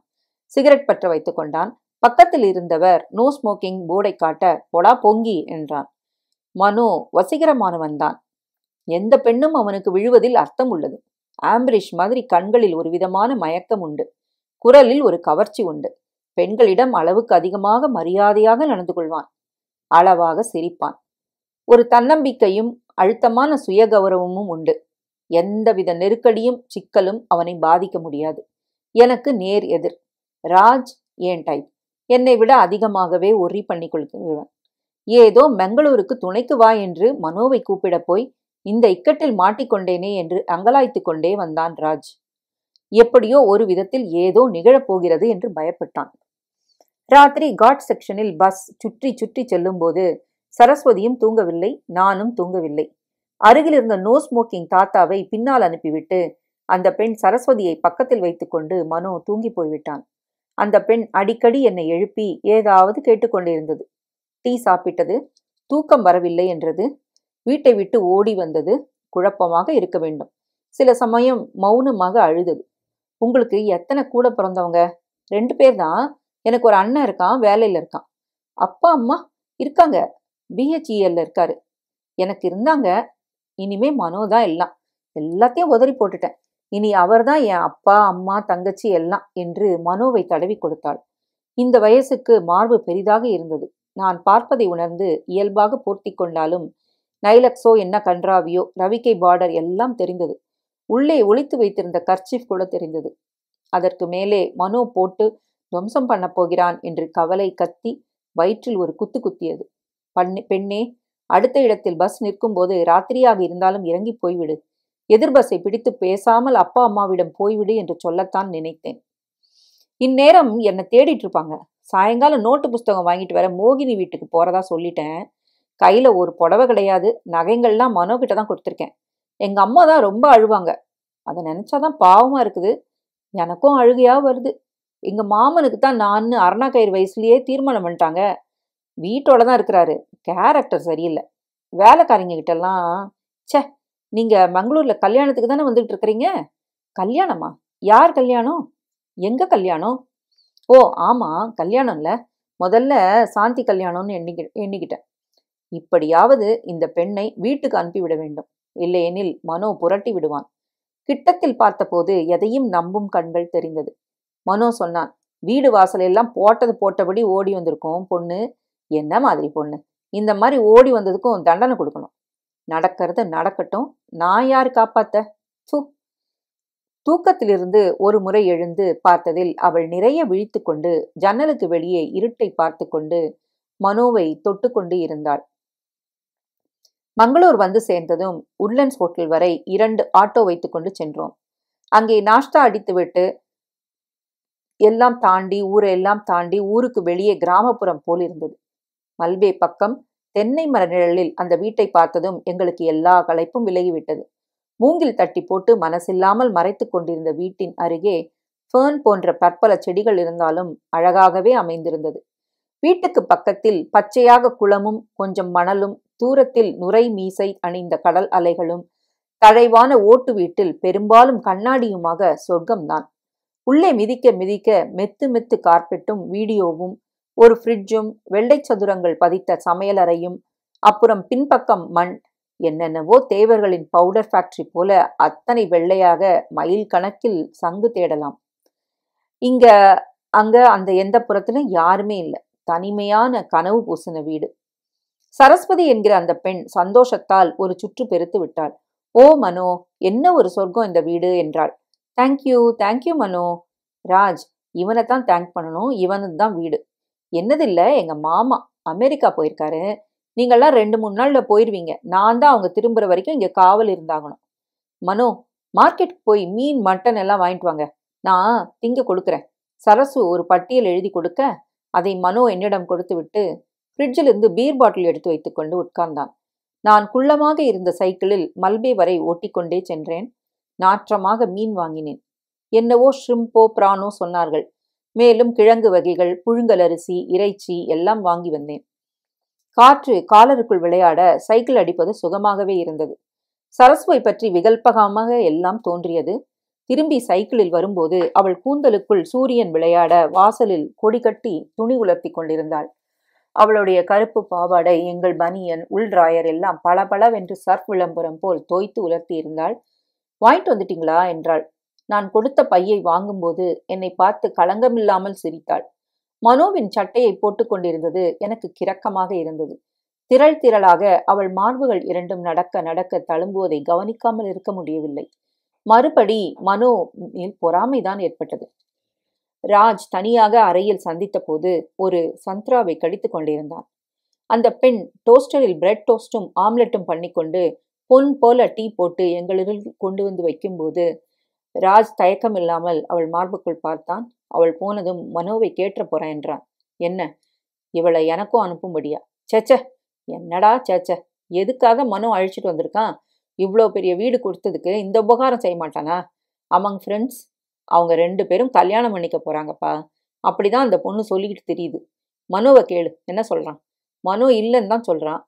சிகரெட் பற்ற வைத்து கொண்டான் பக்கத்தில் இருந்தவர் நோ ஸ்மோக்கிங் போர்டை காட்ட போடா பொங்கி என்றான் மனோ வசீகரமானவன்தான் தான் எந்த பெண்ணும் அவனுக்கு விழுவதில் அர்த்தம் உள்ளது ஆம்பரிஷ் மாதிரி கண்களில் ஒரு விதமான மயக்கம் உண்டு குரலில் ஒரு கவர்ச்சி உண்டு பெண்களிடம் அளவுக்கு அதிகமாக மரியாதையாக நடந்து கொள்வான் அளவாக சிரிப்பான் ஒரு தன்னம்பிக்கையும் அழுத்தமான சுய கௌரவமும் உண்டு எந்தவித நெருக்கடியும் சிக்கலும் அவனை பாதிக்க முடியாது எனக்கு நேர் எதிர் ராஜ் ஏன் டைப் என்னை விட அதிகமாகவே ஒரி பண்ணி கொள்கிறேன் ஏதோ மங்களூருக்கு துணைக்கு வா என்று மனோவை கூப்பிட போய் இந்த இக்கட்டில் மாட்டிக்கொண்டேனே என்று அங்கலாய்த்து கொண்டே வந்தான் ராஜ் எப்படியோ ஒரு விதத்தில் ஏதோ நிகழப்போகிறது என்று பயப்பட்டான் ராத்திரி காட் செக்ஷனில் பஸ் சுற்றி சுற்றி செல்லும்போது சரஸ்வதியும் தூங்கவில்லை நானும் தூங்கவில்லை அருகில் இருந்த நோ ஸ்மோக்கிங் தாத்தாவை பின்னால் அனுப்பிவிட்டு அந்த பெண் சரஸ்வதியை பக்கத்தில் வைத்துக்கொண்டு மனோ தூங்கி போய்விட்டான் அந்த பெண் அடிக்கடி என்னை எழுப்பி ஏதாவது கேட்டுக்கொண்டிருந்தது டீ சாப்பிட்டது தூக்கம் வரவில்லை என்றது வீட்டை விட்டு ஓடி வந்தது குழப்பமாக இருக்க வேண்டும் சில சமயம் மௌனமாக அழுதது உங்களுக்கு எத்தனை கூட பிறந்தவங்க ரெண்டு பேர் தான் எனக்கு ஒரு அண்ணன் இருக்கான் வேலையில் இருக்கான் அப்பா அம்மா இருக்காங்க பிஹெச்இஎல்ல e இருக்காரு எனக்கு இருந்தாங்க இனிமே மனோதான் எல்லாம் எல்லாத்தையும் உதறி போட்டுட்டேன் இனி அவர்தான் என் அப்பா அம்மா தங்கச்சி எல்லாம் என்று மனோவை தடவி கொடுத்தாள் இந்த வயசுக்கு மார்பு பெரிதாக இருந்தது நான் பார்ப்பதை உணர்ந்து இயல்பாக பூர்த்தி கொண்டாலும் நைலக்ஸோ என்ன கன்றாவியோ ரவிக்கை பார்டர் எல்லாம் தெரிந்தது உள்ளே ஒழித்து வைத்திருந்த கர்ச்சீஃப் கூட தெரிந்தது அதற்கு மேலே மனோ போட்டு துவம்சம் பண்ண போகிறான் என்று கவலை கத்தி வயிற்றில் ஒரு குத்து குத்தியது பெண்ணே அடுத்த இடத்தில் பஸ் நிற்கும் போது ராத்திரியாக இருந்தாலும் இறங்கி போய்விடு எதிர்பஸை பிடித்து பேசாமல் அப்பா அம்மாவிடம் போய்விடு என்று சொல்லத்தான் நினைத்தேன் இந்நேரம் என்னை தேடிட்டு இருப்பாங்க சாயங்காலம் நோட்டு புஸ்தகம் வாங்கிட்டு வர மோகினி வீட்டுக்கு போறதா சொல்லிட்டேன் கையில ஒரு புடவை கிடையாது நகைங்கள்லாம் மனோ கிட்ட தான் கொடுத்துருக்கேன் எங்க அம்மா தான் ரொம்ப அழுவாங்க அதை நினைச்சாதான் பாவமா இருக்குது எனக்கும் அழுகையா வருது எங்க மாமனுக்கு தான் நான் அருணாக்கயிறு வயசுலயே தீர்மானம் பண்ணிட்டாங்க வீட்டோட தான் இருக்கிறாரு கேரக்டர் சரியில்லை வேலைக்காரங்க கிட்டலாம் சே நீங்கள் மங்களூரில் கல்யாணத்துக்கு தானே வந்துட்டு இருக்கிறீங்க கல்யாணமா யார் கல்யாணம் எங்கே கல்யாணம் ஓ ஆமாம் கல்யாணம் இல்லை முதல்ல சாந்தி கல்யாணம்னு எண்ணிக்க எண்ணிக்கிட்டேன் இப்படியாவது இந்த பெண்ணை வீட்டுக்கு அனுப்பிவிட வேண்டும் இல்லையெனில் மனோ புரட்டி விடுவான் கிட்டத்தில் பார்த்தபோது எதையும் நம்பும் கண்கள் தெரிந்தது மனோ சொன்னான் வீடு வாசலெல்லாம் போட்டது போட்டபடி ஓடி வந்திருக்கோம் பொண்ணு என்ன மாதிரி பொண்ணு இந்த மாதிரி ஓடி வந்ததுக்கும் தண்டனை கொடுக்கணும் நடக்கிறது நடக்கட்டும் நான் யார் காப்பாத்த தூக்கத்திலிருந்து ஒரு முறை எழுந்து பார்த்ததில் அவள் நிறைய விழித்து கொண்டு ஜன்னலுக்கு வெளியே இருட்டை பார்த்து கொண்டு மனோவை தொட்டு கொண்டு இருந்தாள் மங்களூர் வந்து சேர்ந்ததும் உட்லண்ட்ஸ் ஹோட்டல் வரை இரண்டு ஆட்டோ வைத்து கொண்டு சென்றோம் அங்கே நாஷ்டா அடித்துவிட்டு எல்லாம் தாண்டி ஊரை எல்லாம் தாண்டி ஊருக்கு வெளியே கிராமப்புறம் போல் இருந்தது மல்பே பக்கம் தென்னை மர நிழலில் அந்த வீட்டை பார்த்ததும் எங்களுக்கு எல்லா களைப்பும் விலகிவிட்டது மூங்கில் தட்டி போட்டு மனசில்லாமல் மறைத்து கொண்டிருந்த வீட்டின் அருகே ஃபேர்ன் போன்ற பற்பல செடிகள் இருந்தாலும் அழகாகவே அமைந்திருந்தது வீட்டுக்கு பக்கத்தில் பச்சையாக குளமும் கொஞ்சம் மணலும் தூரத்தில் நுரை மீசை அணிந்த கடல் அலைகளும் தழைவான ஓட்டு வீட்டில் பெரும்பாலும் கண்ணாடியுமாக சொர்க்கம்தான் உள்ளே மிதிக்க மிதிக்க மெத்து மெத்து கார்பெட்டும் வீடியோவும் ஒரு ஃப்ரிட்ஜும் வெள்ளை சதுரங்கள் பதித்த சமையலறையும் அப்புறம் பின்பக்கம் மண் என்னென்னவோ தேவர்களின் பவுடர் ஃபேக்டரி போல அத்தனை வெள்ளையாக மயில் கணக்கில் சங்கு தேடலாம் இங்க அங்க அந்த எந்த புறத்துல யாருமே இல்லை தனிமையான கனவு பூசின வீடு சரஸ்வதி என்கிற அந்த பெண் சந்தோஷத்தால் ஒரு சுற்று பெருத்து விட்டாள் ஓ மனோ என்ன ஒரு சொர்க்கம் இந்த வீடு என்றாள் தேங்க்யூ தேங்க்யூ மனோ ராஜ் இவனை தான் தேங்க் பண்ணணும் இவனுக்கு தான் வீடு என்னதில்லை எங்கள் மாமா அமெரிக்கா போயிருக்காரு நீங்கள்லாம் ரெண்டு மூணு நாளில் போயிடுவீங்க நான் தான் அவங்க திரும்புகிற வரைக்கும் இங்கே காவல் இருந்தாகணும் மனோ மார்க்கெட்டுக்கு போய் மீன் மட்டன் எல்லாம் வாங்கிட்டு வாங்க நான் திங்க கொடுக்குறேன் சரசு ஒரு பட்டியல் எழுதி கொடுக்க அதை மனோ என்னிடம் கொடுத்து விட்டு ஃப்ரிட்ஜிலிருந்து பீர் பாட்டில் எடுத்து வைத்துக்கொண்டு உட்கார்ந்தான் நான் குள்ளமாக இருந்த சைக்கிளில் மல்பே வரை ஓட்டிக்கொண்டே சென்றேன் நாற்றமாக மீன் வாங்கினேன் என்னவோ ஷ்ரிம்போ பிரானோ சொன்னார்கள் மேலும் கிழங்கு வகைகள் புழுங்கலரிசி இறைச்சி எல்லாம் வாங்கி வந்தேன் காற்று காலருக்குள் விளையாட சைக்கிள் அடிப்பது சுகமாகவே இருந்தது சரஸ்வை பற்றி விகல்பகமாக எல்லாம் தோன்றியது திரும்பி சைக்கிளில் வரும்போது அவள் கூந்தலுக்குள் சூரியன் விளையாட வாசலில் கொடி கட்டி துணி உலர்த்தி கொண்டிருந்தாள் அவளுடைய கருப்பு பாவாடை எங்கள் பனியன் ராயர் எல்லாம் பளபளவென்று சர்ப் விளம்பரம் போல் தோய்த்து உலர்த்தி இருந்தாள் வாங்கிட்டு வந்துட்டீங்களா என்றாள் நான் கொடுத்த பையை வாங்கும்போது என்னை பார்த்து களங்கமில்லாமல் சிரித்தாள் மனோவின் சட்டையை போட்டுக்கொண்டிருந்தது கொண்டிருந்தது எனக்கு கிரக்கமாக இருந்தது திரள் திரளாக அவள் மார்புகள் இரண்டும் நடக்க நடக்க தழும்புவதை கவனிக்காமல் இருக்க முடியவில்லை மறுபடி மனோ மேல் பொறாமைதான் ஏற்பட்டது ராஜ் தனியாக அறையில் சந்தித்த போது ஒரு சந்த்ராவை கடித்து கொண்டிருந்தான் அந்த பெண் டோஸ்டரில் பிரெட் டோஸ்டும் ஆம்லெட்டும் பண்ணிக்கொண்டு பொன் போல டீ போட்டு எங்களிடம் கொண்டு வந்து வைக்கும்போது ராஜ் தயக்கம் இல்லாமல் அவள் மார்புக்குள் பார்த்தான் அவள் போனதும் மனோவை கேட்ட போறா என்றான் என்ன இவளை எனக்கும் அனுப்பும்படியா சேச்ச என்னடா சேச்ச எதுக்காக மனோ அழிச்சிட்டு வந்திருக்கான் இவ்வளோ பெரிய வீடு கொடுத்ததுக்கு இந்த உபகாரம் செய்ய மாட்டானா அமங் ஃப்ரெண்ட்ஸ் அவங்க ரெண்டு பேரும் கல்யாணம் பண்ணிக்க போறாங்கப்பா அப்படிதான் அந்த பொண்ணு சொல்லிக்கிட்டு தெரியுது மனோவை கேளு என்ன சொல்றான் மனோ இல்லைன்னு தான் சொல்றான்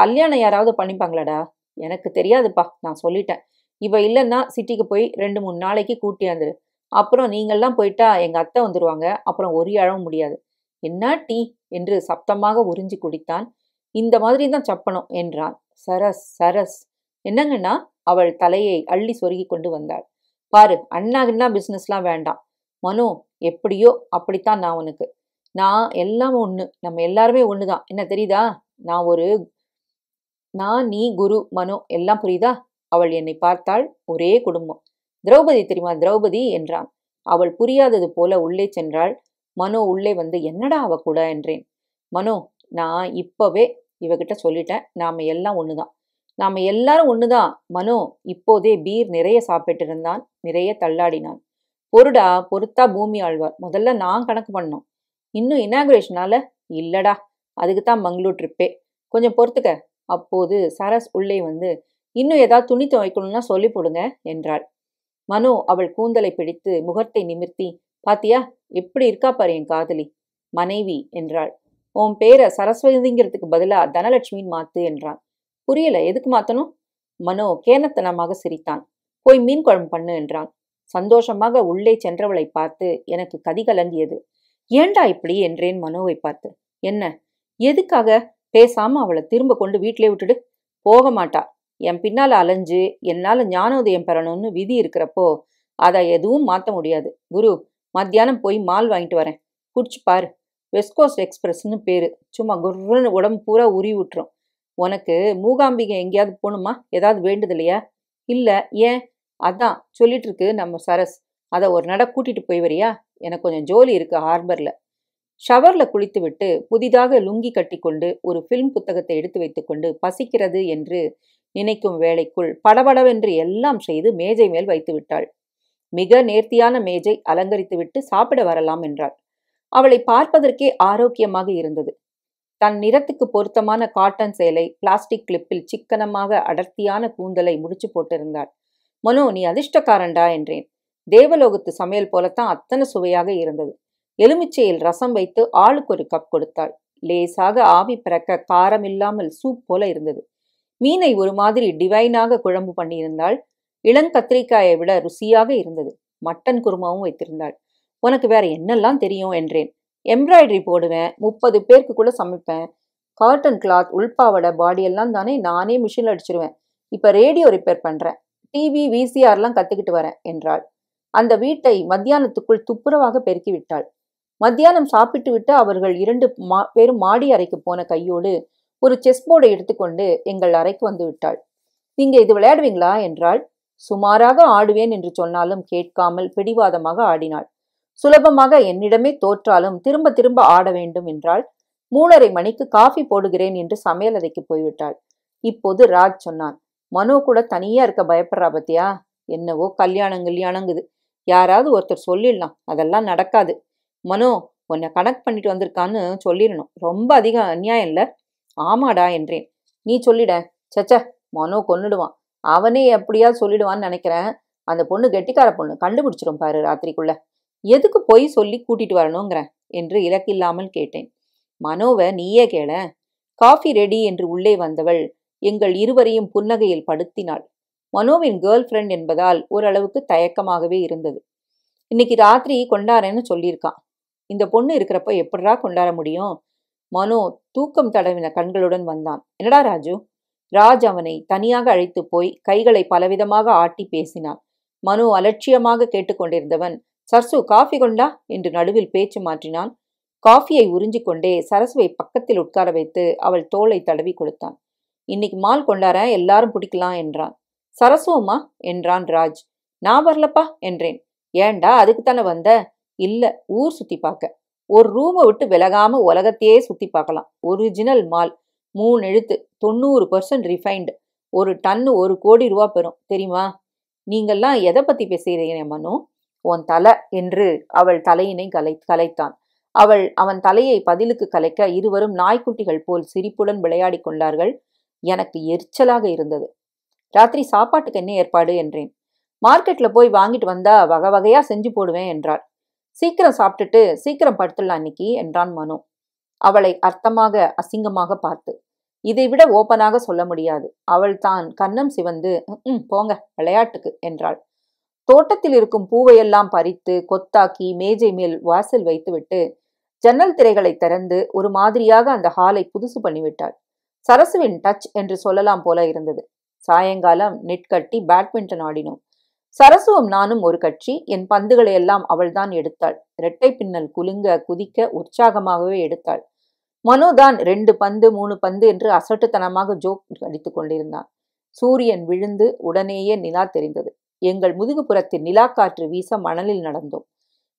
கல்யாணம் யாராவது பண்ணிப்பாங்களாடா எனக்கு தெரியாதுப்பா நான் சொல்லிட்டேன் இவள் இல்லைன்னா சிட்டிக்கு போய் ரெண்டு மூணு நாளைக்கு கூட்டியாந்துரு அப்புறம் நீங்கள்லாம் போயிட்டா எங்கள் அத்தை வந்துடுவாங்க அப்புறம் ஒரே அழவும் முடியாது என்ன டீ என்று சப்தமாக உறிஞ்சி குடித்தான் இந்த மாதிரி தான் சப்பனும் என்றான் சரஸ் சரஸ் என்னங்கன்னா அவள் தலையை அள்ளி சொருகி கொண்டு வந்தாள் பாரு அண்ணாகின்னா பிஸ்னஸ்லாம் வேண்டாம் மனு எப்படியோ அப்படித்தான் நான் உனக்கு நான் எல்லாம் ஒன்று நம்ம எல்லாருமே ஒன்று தான் என்ன தெரியுதா நான் ஒரு நான் நீ குரு மனு எல்லாம் புரியுதா அவள் என்னை பார்த்தாள் ஒரே குடும்பம் திரௌபதி தெரியுமா திரௌபதி என்றான் அவள் புரியாதது போல உள்ளே சென்றாள் மனோ உள்ளே வந்து என்னடா அவ கூட என்றேன் மனோ நான் இப்பவே இவகிட்ட சொல்லிட்டேன் நாம எல்லாம் ஒண்ணுதான் நாம எல்லாரும் ஒண்ணுதான் மனோ இப்போதே பீர் நிறைய சாப்பிட்டு இருந்தான் நிறைய தள்ளாடினான் பொருடா பொறுத்தா பூமி ஆழ்வார் முதல்ல நான் கணக்கு பண்ணோம் இன்னும் இனாகுரேஷனால இல்லடா அதுக்கு தான் மங்களூர் ட்ரிப்பே கொஞ்சம் பொறுத்துக்க அப்போது சரஸ் உள்ளே வந்து இன்னும் ஏதாவது துணி துவைக்கணும்னா சொல்லி போடுங்க என்றாள் மனோ அவள் கூந்தலை பிடித்து முகத்தை நிமிர்த்தி பாத்தியா எப்படி இருக்கா பாரு என் காதலி மனைவி என்றாள் உன் பேரை சரஸ்வதிங்கிறதுக்கு பதிலா தனலட்சுமின்னு மாத்து என்றான் புரியல எதுக்கு மாத்தணும் மனோ கேனத்தனமாக சிரித்தான் போய் மீன் குழம்பு பண்ணு என்றான் சந்தோஷமாக உள்ளே சென்றவளை பார்த்து எனக்கு கதி கலங்கியது ஏண்டா இப்படி என்றேன் மனோவை பார்த்து என்ன எதுக்காக பேசாம அவளை திரும்ப கொண்டு வீட்டிலே விட்டுடு போக மாட்டா என் பின்னால் அலைஞ்சு என்னால் ஞானோதயம் பெறணும்னு விதி இருக்கிறப்போ அதை எதுவும் மாற்ற முடியாது குரு மத்தியானம் போய் மால் வாங்கிட்டு வரேன் குடிச்சு பாரு வெஸ்ட்கோஸ்ட் எக்ஸ்பிரஸ்னு பேர் சும்மா குருன்னு உடம்பு பூரா உரி விட்டுரும் உனக்கு மூகாம்பிகை எங்கேயாவது போகணுமா ஏதாவது இல்லையா இல்லை ஏன் அதான் சொல்லிட்டு இருக்கு நம்ம சரஸ் அதை ஒரு நட கூட்டிட்டு போய் வரியா எனக்கு கொஞ்சம் ஜோலி இருக்கு ஷவரில் ஷவர்ல விட்டு புதிதாக லுங்கி கட்டிக்கொண்டு ஒரு ஃபிலிம் புத்தகத்தை எடுத்து வைத்துக்கொண்டு பசிக்கிறது என்று நினைக்கும் வேளைக்குள் படபடவென்று எல்லாம் செய்து மேஜை மேல் வைத்து விட்டாள் மிக நேர்த்தியான மேஜை அலங்கரித்துவிட்டு சாப்பிட வரலாம் என்றாள் அவளை பார்ப்பதற்கே ஆரோக்கியமாக இருந்தது தன் நிறத்துக்கு பொருத்தமான காட்டன் சேலை பிளாஸ்டிக் கிளிப்பில் சிக்கனமாக அடர்த்தியான கூந்தலை முடிச்சு போட்டிருந்தாள் மனோ நீ அதிர்ஷ்டக்காரண்டா என்றேன் தேவலோகத்து சமையல் போலத்தான் அத்தனை சுவையாக இருந்தது எலுமிச்சையில் ரசம் வைத்து ஆளுக்கு ஒரு கப் கொடுத்தாள் லேசாக ஆவி பிறக்க காரம் இல்லாமல் சூப் போல இருந்தது மீனை ஒரு மாதிரி டிவைனாக குழம்பு பண்ணியிருந்தாள் இளங்கத்திரிக்காயை விட ருசியாக இருந்தது மட்டன் குருமாவும் வைத்திருந்தாள் உனக்கு வேற என்னெல்லாம் தெரியும் என்றேன் எம்ப்ராய்டரி போடுவேன் முப்பது பேருக்கு கூட சமைப்பேன் காட்டன் கிளாத் உள்பாவடை பாடியெல்லாம் தானே நானே மிஷினில் அடிச்சிருவேன் இப்போ ரேடியோ ரிப்பேர் பண்ணுறேன் டிவி விசிஆர்லாம் கற்றுக்கிட்டு வரேன் என்றாள் அந்த வீட்டை மத்தியானத்துக்குள் துப்புரவாக பெருக்கி விட்டாள் மத்தியானம் சாப்பிட்டு விட்டு அவர்கள் இரண்டு மா பேரும் மாடி அறைக்கு போன கையோடு ஒரு செஸ் போர்டை எடுத்துக்கொண்டு எங்கள் அறைக்கு வந்து விட்டாள் நீங்க இது விளையாடுவீங்களா என்றாள் சுமாராக ஆடுவேன் என்று சொன்னாலும் கேட்காமல் பிடிவாதமாக ஆடினாள் சுலபமாக என்னிடமே தோற்றாலும் திரும்ப திரும்ப ஆட வேண்டும் என்றால் மூணரை மணிக்கு காஃபி போடுகிறேன் என்று சமையல் அறைக்கு போய்விட்டாள் இப்போது ராஜ் சொன்னான் மனோ கூட தனியா இருக்க பயப்படுறா பத்தியா என்னவோ கல்யாணம் கல்யாணங்குது யாராவது ஒருத்தர் சொல்லிடலாம் அதெல்லாம் நடக்காது மனோ உன்னை கனெக்ட் பண்ணிட்டு வந்திருக்கான்னு சொல்லிடணும் ரொம்ப அதிகம் அநியாயம் இல்லை ஆமாடா என்றேன் நீ சொல்லிட சச்ச மனோ கொன்னுடுவான் அவனே எப்படியா சொல்லிடுவான்னு நினைக்கிறேன் அந்த பொண்ணு கெட்டிக்கார பொண்ணு கண்டுபிடிச்சிரும் பாரு ராத்திரிக்குள்ள எதுக்கு போய் சொல்லி கூட்டிட்டு வரணுங்கிறேன் என்று இலக்கில்லாமல் கேட்டேன் மனோவை நீயே கேள காஃபி ரெடி என்று உள்ளே வந்தவள் எங்கள் இருவரையும் புன்னகையில் படுத்தினாள் மனோவின் கேர்ள் ஃப்ரெண்ட் என்பதால் ஓரளவுக்கு தயக்கமாகவே இருந்தது இன்னைக்கு ராத்திரி கொண்டாரேன்னு சொல்லியிருக்கான் இந்த பொண்ணு இருக்கிறப்ப எப்படா கொண்டாட முடியும் மனோ தூக்கம் தடவின கண்களுடன் வந்தான் என்னடா ராஜு ராஜ் அவனை தனியாக அழைத்து போய் கைகளை பலவிதமாக ஆட்டி பேசினான் மனு அலட்சியமாக கேட்டுக்கொண்டிருந்தவன் சர்சு காஃபி கொண்டா என்று நடுவில் பேச்சு மாற்றினான் காஃபியை உறிஞ்சி கொண்டே சரசுவை பக்கத்தில் உட்கார வைத்து அவள் தோலை தடவி கொடுத்தான் இன்னைக்கு மால் கொண்டார எல்லாரும் பிடிக்கலாம் என்றான் சரசுவமா என்றான் ராஜ் நான் வரலப்பா என்றேன் ஏண்டா அதுக்குத்தானே வந்த இல்ல ஊர் சுத்தி பார்க்க ஒரு ரூமை விட்டு விலகாம உலகத்தையே சுத்தி பார்க்கலாம் ஒரிஜினல் மால் மூணு எழுத்து தொண்ணூறு பர்சன்ட் ரிஃபைன்டு ஒரு டன்னு ஒரு கோடி ரூபா பெறும் தெரியுமா நீங்கள்லாம் எதை பத்தி பேசுகிறீங்க மனு உன் தலை என்று அவள் தலையினை கலை கலைத்தான் அவள் அவன் தலையை பதிலுக்கு கலைக்க இருவரும் நாய்க்குட்டிகள் போல் சிரிப்புடன் விளையாடி கொண்டார்கள் எனக்கு எரிச்சலாக இருந்தது ராத்திரி சாப்பாட்டுக்கு என்ன ஏற்பாடு என்றேன் மார்க்கெட்ல போய் வாங்கிட்டு வந்தா வகை வகையா செஞ்சு போடுவேன் என்றாள் சீக்கிரம் சாப்பிட்டுட்டு சீக்கிரம் படுத்துடலாம் அன்னைக்கு என்றான் மனு அவளை அர்த்தமாக அசிங்கமாக பார்த்து இதை விட ஓப்பனாக சொல்ல முடியாது அவள் தான் கன்னம் சிவந்து ம் போங்க விளையாட்டுக்கு என்றாள் தோட்டத்தில் இருக்கும் பூவையெல்லாம் பறித்து கொத்தாக்கி மேஜை மேல் வாசல் வைத்துவிட்டு ஜன்னல் திரைகளை திறந்து ஒரு மாதிரியாக அந்த ஹாலை புதுசு பண்ணிவிட்டாள் சரசுவின் டச் என்று சொல்லலாம் போல இருந்தது சாயங்காலம் நெட் கட்டி பேட்மிண்டன் ஆடினோம் சரசுவும் நானும் ஒரு கட்சி என் பந்துகளை எல்லாம் அவள்தான் எடுத்தாள் இரட்டை பின்னல் குலுங்க குதிக்க உற்சாகமாகவே எடுத்தாள் மனுதான் ரெண்டு பந்து மூணு பந்து என்று அசட்டுத்தனமாக ஜோக் அடித்து கொண்டிருந்தான் சூரியன் விழுந்து உடனேயே நிலா தெரிந்தது எங்கள் முதுகுப்புறத்தில் நிலா காற்று வீச மணலில் நடந்தோம்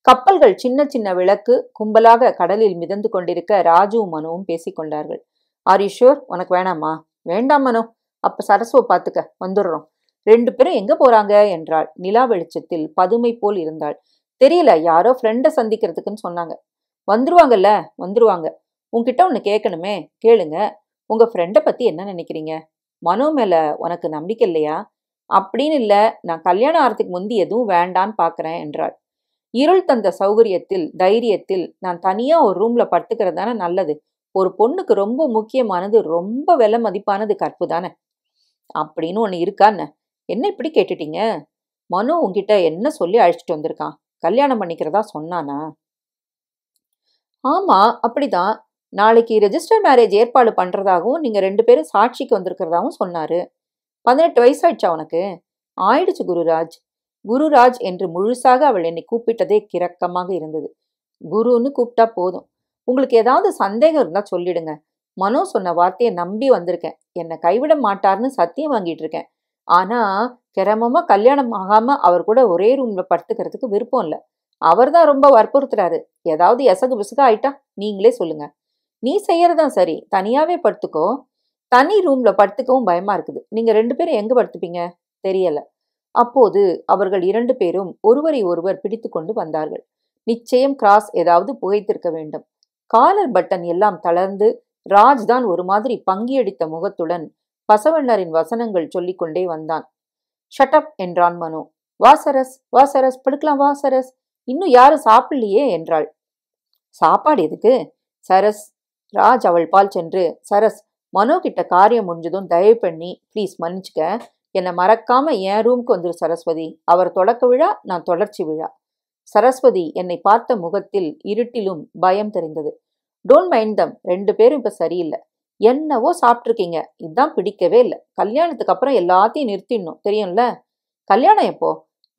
கப்பல்கள் சின்ன சின்ன விளக்கு கும்பலாக கடலில் மிதந்து கொண்டிருக்க ராஜுவும் மனுவும் பேசிக்கொண்டார்கள் ஆர் யூ உனக்கு வேணாமா வேண்டாம் மனு அப்ப சரசுவை பார்த்துக்க வந்துடுறோம் ரெண்டு பேரும் எங்க போறாங்க என்றாள் நிலா வெளிச்சத்தில் பதுமை போல் இருந்தாள் தெரியல யாரோ ஃப்ரெண்டை சந்திக்கிறதுக்குன்னு சொன்னாங்க வந்துருவாங்கல்ல வந்துருவாங்க உன்கிட்ட ஒன்று கேட்கணுமே கேளுங்க உங்க ஃப்ரெண்டை பத்தி என்ன நினைக்கிறீங்க மனோ மேல உனக்கு நம்பிக்கை இல்லையா அப்படின்னு இல்லை நான் கல்யாணம் ஆகிறதுக்கு முந்தி எதுவும் வேண்டான்னு பார்க்குறேன் என்றாள் இருள் தந்த சௌகரியத்தில் தைரியத்தில் நான் தனியாக ஒரு ரூமில் படுத்துக்கிறது தானே நல்லது ஒரு பொண்ணுக்கு ரொம்ப முக்கியமானது ரொம்ப வில மதிப்பானது கற்பு தானே அப்படின்னு ஒன்று இருக்கான்னு என்ன இப்படி கேட்டுட்டீங்க மனு உங்ககிட்ட என்ன சொல்லி அழைச்சிட்டு வந்திருக்கான் கல்யாணம் பண்ணிக்கிறதா சொன்னானா ஆமாம் அப்படிதான் நாளைக்கு ரெஜிஸ்டர் மேரேஜ் ஏற்பாடு பண்ணுறதாகவும் நீங்கள் ரெண்டு பேரும் சாட்சிக்கு வந்திருக்கிறதாகவும் சொன்னார் பதினெட்டு வயசாயிடுச்சா உனக்கு ஆயிடுச்சு குருராஜ் குருராஜ் என்று முழுசாக அவள் என்னை கூப்பிட்டதே கிறக்கமாக இருந்தது குருன்னு கூப்பிட்டா போதும் உங்களுக்கு ஏதாவது சந்தேகம் இருந்தால் சொல்லிடுங்க மனோ சொன்ன வார்த்தையை நம்பி வந்திருக்கேன் என்னை கைவிட மாட்டார்னு சத்தியம் வாங்கிட்டு இருக்கேன் ஆனால் கிரமமாக கல்யாணம் ஆகாமல் அவர் கூட ஒரே ரூமில் படுத்துக்கிறதுக்கு விருப்பம் இல்லை அவர் தான் ரொம்ப வற்புறுத்துறாரு ஏதாவது எசகு பிசுகா ஆயிட்டா நீங்களே சொல்லுங்க நீ செய்யறதான் சரி தனியாவே படுத்துக்கோ தனி ரூம்ல படுத்துக்கவும் பயமா இருக்குது நீங்க ரெண்டு பேரும் எங்க படுத்துப்பீங்க தெரியல அப்போது அவர்கள் இரண்டு பேரும் ஒருவரை ஒருவர் பிடித்து கொண்டு வந்தார்கள் நிச்சயம் கிராஸ் ஏதாவது புகைத்திருக்க வேண்டும் காலர் பட்டன் எல்லாம் தளர்ந்து ராஜ் தான் ஒரு மாதிரி பங்கியடித்த முகத்துடன் பசவண்ணரின் வசனங்கள் சொல்லிக்கொண்டே வந்தான் ஷட்டப் என்றான் மனு வாசரஸ் வாசரஸ் படுக்கலாம் வாசரஸ் இன்னும் யாரும் சாப்பிடலையே என்றாள் சாப்பாடு எதுக்கு சரஸ் ராஜ் அவள் பால் சென்று சரஸ் மனோ கிட்ட காரியம் முடிஞ்சதும் தயவு பண்ணி ப்ளீஸ் மன்னிச்சுக்க என்னை மறக்காம என் ரூம்க்கு வந்துரு சரஸ்வதி அவர் தொடக்க விழா நான் தொடர்ச்சி விழா சரஸ்வதி என்னை பார்த்த முகத்தில் இருட்டிலும் பயம் தெரிந்தது டோன்ட் மைண்ட் தம் ரெண்டு பேரும் இப்போ சரியில்லை என்னவோ சாப்பிட்ருக்கீங்க இதுதான் பிடிக்கவே இல்லை கல்யாணத்துக்கு அப்புறம் எல்லாத்தையும் நிறுத்திடணும் தெரியும்ல கல்யாணம் எப்போ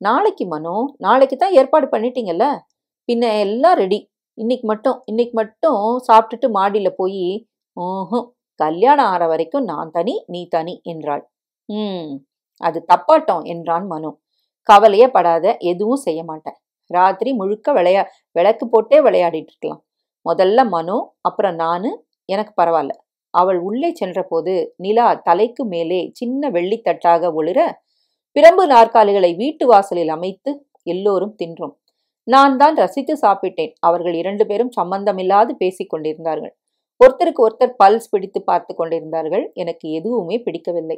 நாளைக்கு மனோ நாளைக்கு தான் ஏற்பாடு பண்ணிட்டீங்கல்ல பின்ன எல்லாம் ரெடி இன்னைக்கு மட்டும் இன்னைக்கு மட்டும் சாப்பிட்டுட்டு மாடியில் போய் ஓஹும் கல்யாணம் ஆற வரைக்கும் நான் தனி நீ தனி என்றாள் ம் அது தப்பாட்டம் என்றான் மனு கவலையே படாத எதுவும் செய்ய மாட்டேன் ராத்திரி முழுக்க விளையா விளக்கு போட்டே விளையாடிட்டு இருக்கலாம் முதல்ல மனு அப்புறம் நான் எனக்கு பரவாயில்ல அவள் உள்ளே சென்றபோது நிலா தலைக்கு மேலே சின்ன வெள்ளித்தட்டாக ஒளிர பிரம்பு நாற்காலிகளை வீட்டு வாசலில் அமைத்து எல்லோரும் தின்றோம் நான் தான் ரசித்து சாப்பிட்டேன் அவர்கள் இரண்டு பேரும் சம்பந்தமில்லாது பேசிக் கொண்டிருந்தார்கள் ஒருத்தருக்கு ஒருத்தர் பல்ஸ் பிடித்து பார்த்து கொண்டிருந்தார்கள் எனக்கு எதுவுமே பிடிக்கவில்லை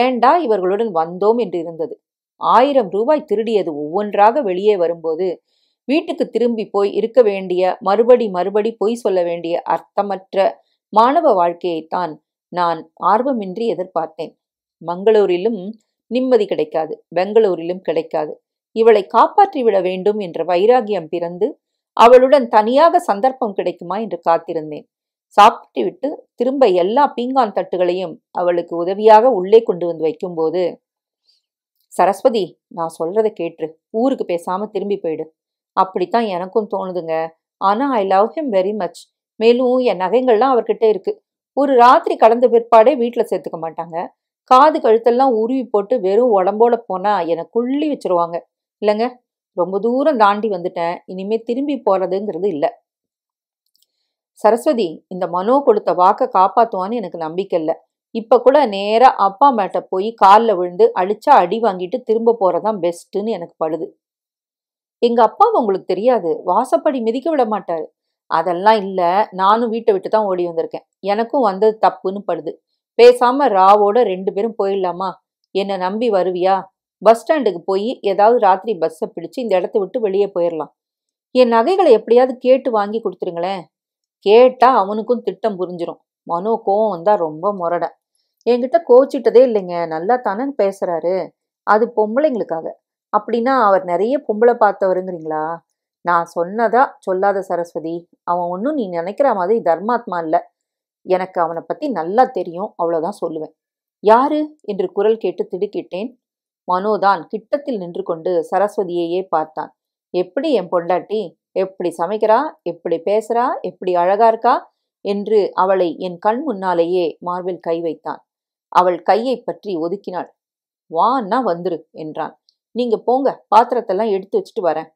ஏண்டா இவர்களுடன் வந்தோம் என்று இருந்தது ஆயிரம் ரூபாய் திருடியது ஒவ்வொன்றாக வெளியே வரும்போது வீட்டுக்கு திரும்பி போய் இருக்க வேண்டிய மறுபடி மறுபடி பொய் சொல்ல வேண்டிய அர்த்தமற்ற மாணவ வாழ்க்கையைத்தான் நான் ஆர்வமின்றி எதிர்பார்த்தேன் மங்களூரிலும் நிம்மதி கிடைக்காது பெங்களூரிலும் கிடைக்காது இவளை காப்பாற்றிவிட வேண்டும் என்ற வைராகியம் பிறந்து அவளுடன் தனியாக சந்தர்ப்பம் கிடைக்குமா என்று காத்திருந்தேன் சாப்பிட்டுவிட்டு திரும்ப எல்லா பீங்கான் தட்டுகளையும் அவளுக்கு உதவியாக உள்ளே கொண்டு வந்து வைக்கும்போது சரஸ்வதி நான் சொல்றதை கேட்டு ஊருக்கு பேசாம திரும்பி போயிடு அப்படித்தான் எனக்கும் தோணுதுங்க ஆனா I love him very much மேலும் என் நகைங்கள்லாம் அவர்கிட்ட இருக்கு ஒரு ராத்திரி கலந்த பிற்பாடே வீட்டில் சேர்த்துக்க மாட்டாங்க காது கழுத்தெல்லாம் உருவி போட்டு வெறும் உடம்போட போனா என்னை குள்ளி வச்சிருவாங்க இல்லைங்க ரொம்ப தூரம் தாண்டி வந்துட்டேன் இனிமே திரும்பி போறதுங்கிறது இல்லை சரஸ்வதி இந்த மனோ கொடுத்த வாக்கை காப்பாற்றுவான்னு எனக்கு நம்பிக்கை இல்லை இப்போ கூட நேராக அப்பா மேட்ட போய் காலில் விழுந்து அழிச்சா அடி வாங்கிட்டு திரும்ப போகிறதான் பெஸ்ட்டுன்னு எனக்கு படுது எங்கள் அப்பா உங்களுக்கு தெரியாது வாசப்படி மிதிக்க விட மாட்டார் அதெல்லாம் இல்லை நானும் வீட்டை விட்டு தான் ஓடி வந்திருக்கேன் எனக்கும் வந்தது தப்புன்னு படுது பேசாமல் ராவோட ரெண்டு பேரும் போயிடலாமா என்னை நம்பி வருவியா பஸ் ஸ்டாண்டுக்கு போய் ஏதாவது ராத்திரி பஸ்ஸை பிடிச்சு இந்த இடத்த விட்டு வெளியே போயிடலாம் என் நகைகளை எப்படியாவது கேட்டு வாங்கி கொடுத்துருங்களேன் கேட்டால் அவனுக்கும் திட்டம் புரிஞ்சிடும் மனோ கோவம் வந்தா ரொம்ப முரட என்கிட்ட கோச்சிட்டதே இல்லைங்க நல்லா தானே பேசுகிறாரு அது பொம்பளைங்களுக்காக அப்படின்னா அவர் நிறைய பொம்பளை பார்த்தவருங்கிறீங்களா நான் சொன்னதா சொல்லாத சரஸ்வதி அவன் ஒன்றும் நீ நினைக்கிற மாதிரி தர்மாத்மா இல்லை எனக்கு அவனை பற்றி நல்லா தெரியும் அவ்வளோதான் சொல்லுவேன் யாரு என்று குரல் கேட்டு திடுக்கிட்டேன் மனோதான் கிட்டத்தில் நின்று கொண்டு சரஸ்வதியையே பார்த்தான் எப்படி என் பொண்டாட்டி எப்படி சமைக்கிறா எப்படி பேசுறா எப்படி அழகா இருக்கா என்று அவளை என் கண் முன்னாலேயே மார்பில் கை வைத்தான் அவள் கையை பற்றி ஒதுக்கினாள் வான்னா வந்துரு என்றான் நீங்க போங்க பாத்திரத்தெல்லாம் எடுத்து வச்சுட்டு வரேன்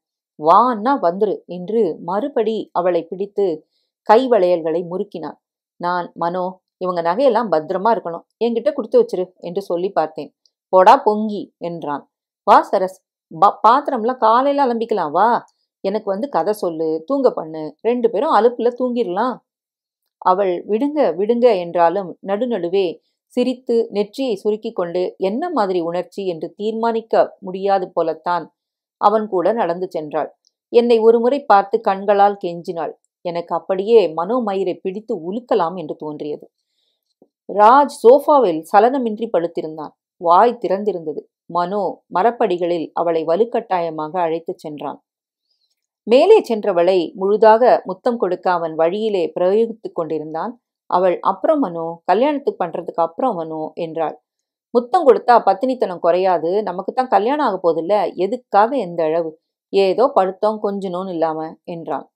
வான்னா வந்துரு என்று மறுபடி அவளை பிடித்து கை வளையல்களை முறுக்கினான் நான் மனோ இவங்க நகையெல்லாம் பத்திரமா இருக்கணும் என்கிட்ட கொடுத்து வச்சிரு என்று சொல்லி பார்த்தேன் போடா பொங்கி என்றான் வா சரஸ் பா பாத்திரம்லாம் காலையில் அலம்பிக்கலாம் வா எனக்கு வந்து கதை சொல்லு தூங்க பண்ணு ரெண்டு பேரும் அலுப்பில் தூங்கிடலாம் அவள் விடுங்க விடுங்க என்றாலும் நடுநடுவே சிரித்து நெற்றியை சுருக்கி கொண்டு என்ன மாதிரி உணர்ச்சி என்று தீர்மானிக்க முடியாது போலத்தான் அவன் கூட நடந்து சென்றாள் என்னை ஒருமுறை பார்த்து கண்களால் கெஞ்சினாள் எனக்கு அப்படியே மனோமயிரை பிடித்து உலுக்கலாம் என்று தோன்றியது ராஜ் சோஃபாவில் சலனமின்றி படுத்திருந்தான் வாய் திறந்திருந்தது மனோ மரப்படிகளில் அவளை வலுக்கட்டாயமாக அழைத்துச் சென்றான் மேலே சென்றவளை முழுதாக முத்தம் கொடுக்க அவன் வழியிலே பிரயோகித்துக் கொண்டிருந்தான் அவள் அப்புறம் மனோ கல்யாணத்துக்கு பண்றதுக்கு அப்புறம் மனோ என்றாள் முத்தம் கொடுத்தா பத்தினித்தனம் குறையாது நமக்கு தான் கல்யாணம் ஆக போதில்ல எதுக்காக எந்த அளவு ஏதோ படுத்தோம் கொஞ்சணும்னு இல்லாம என்றான்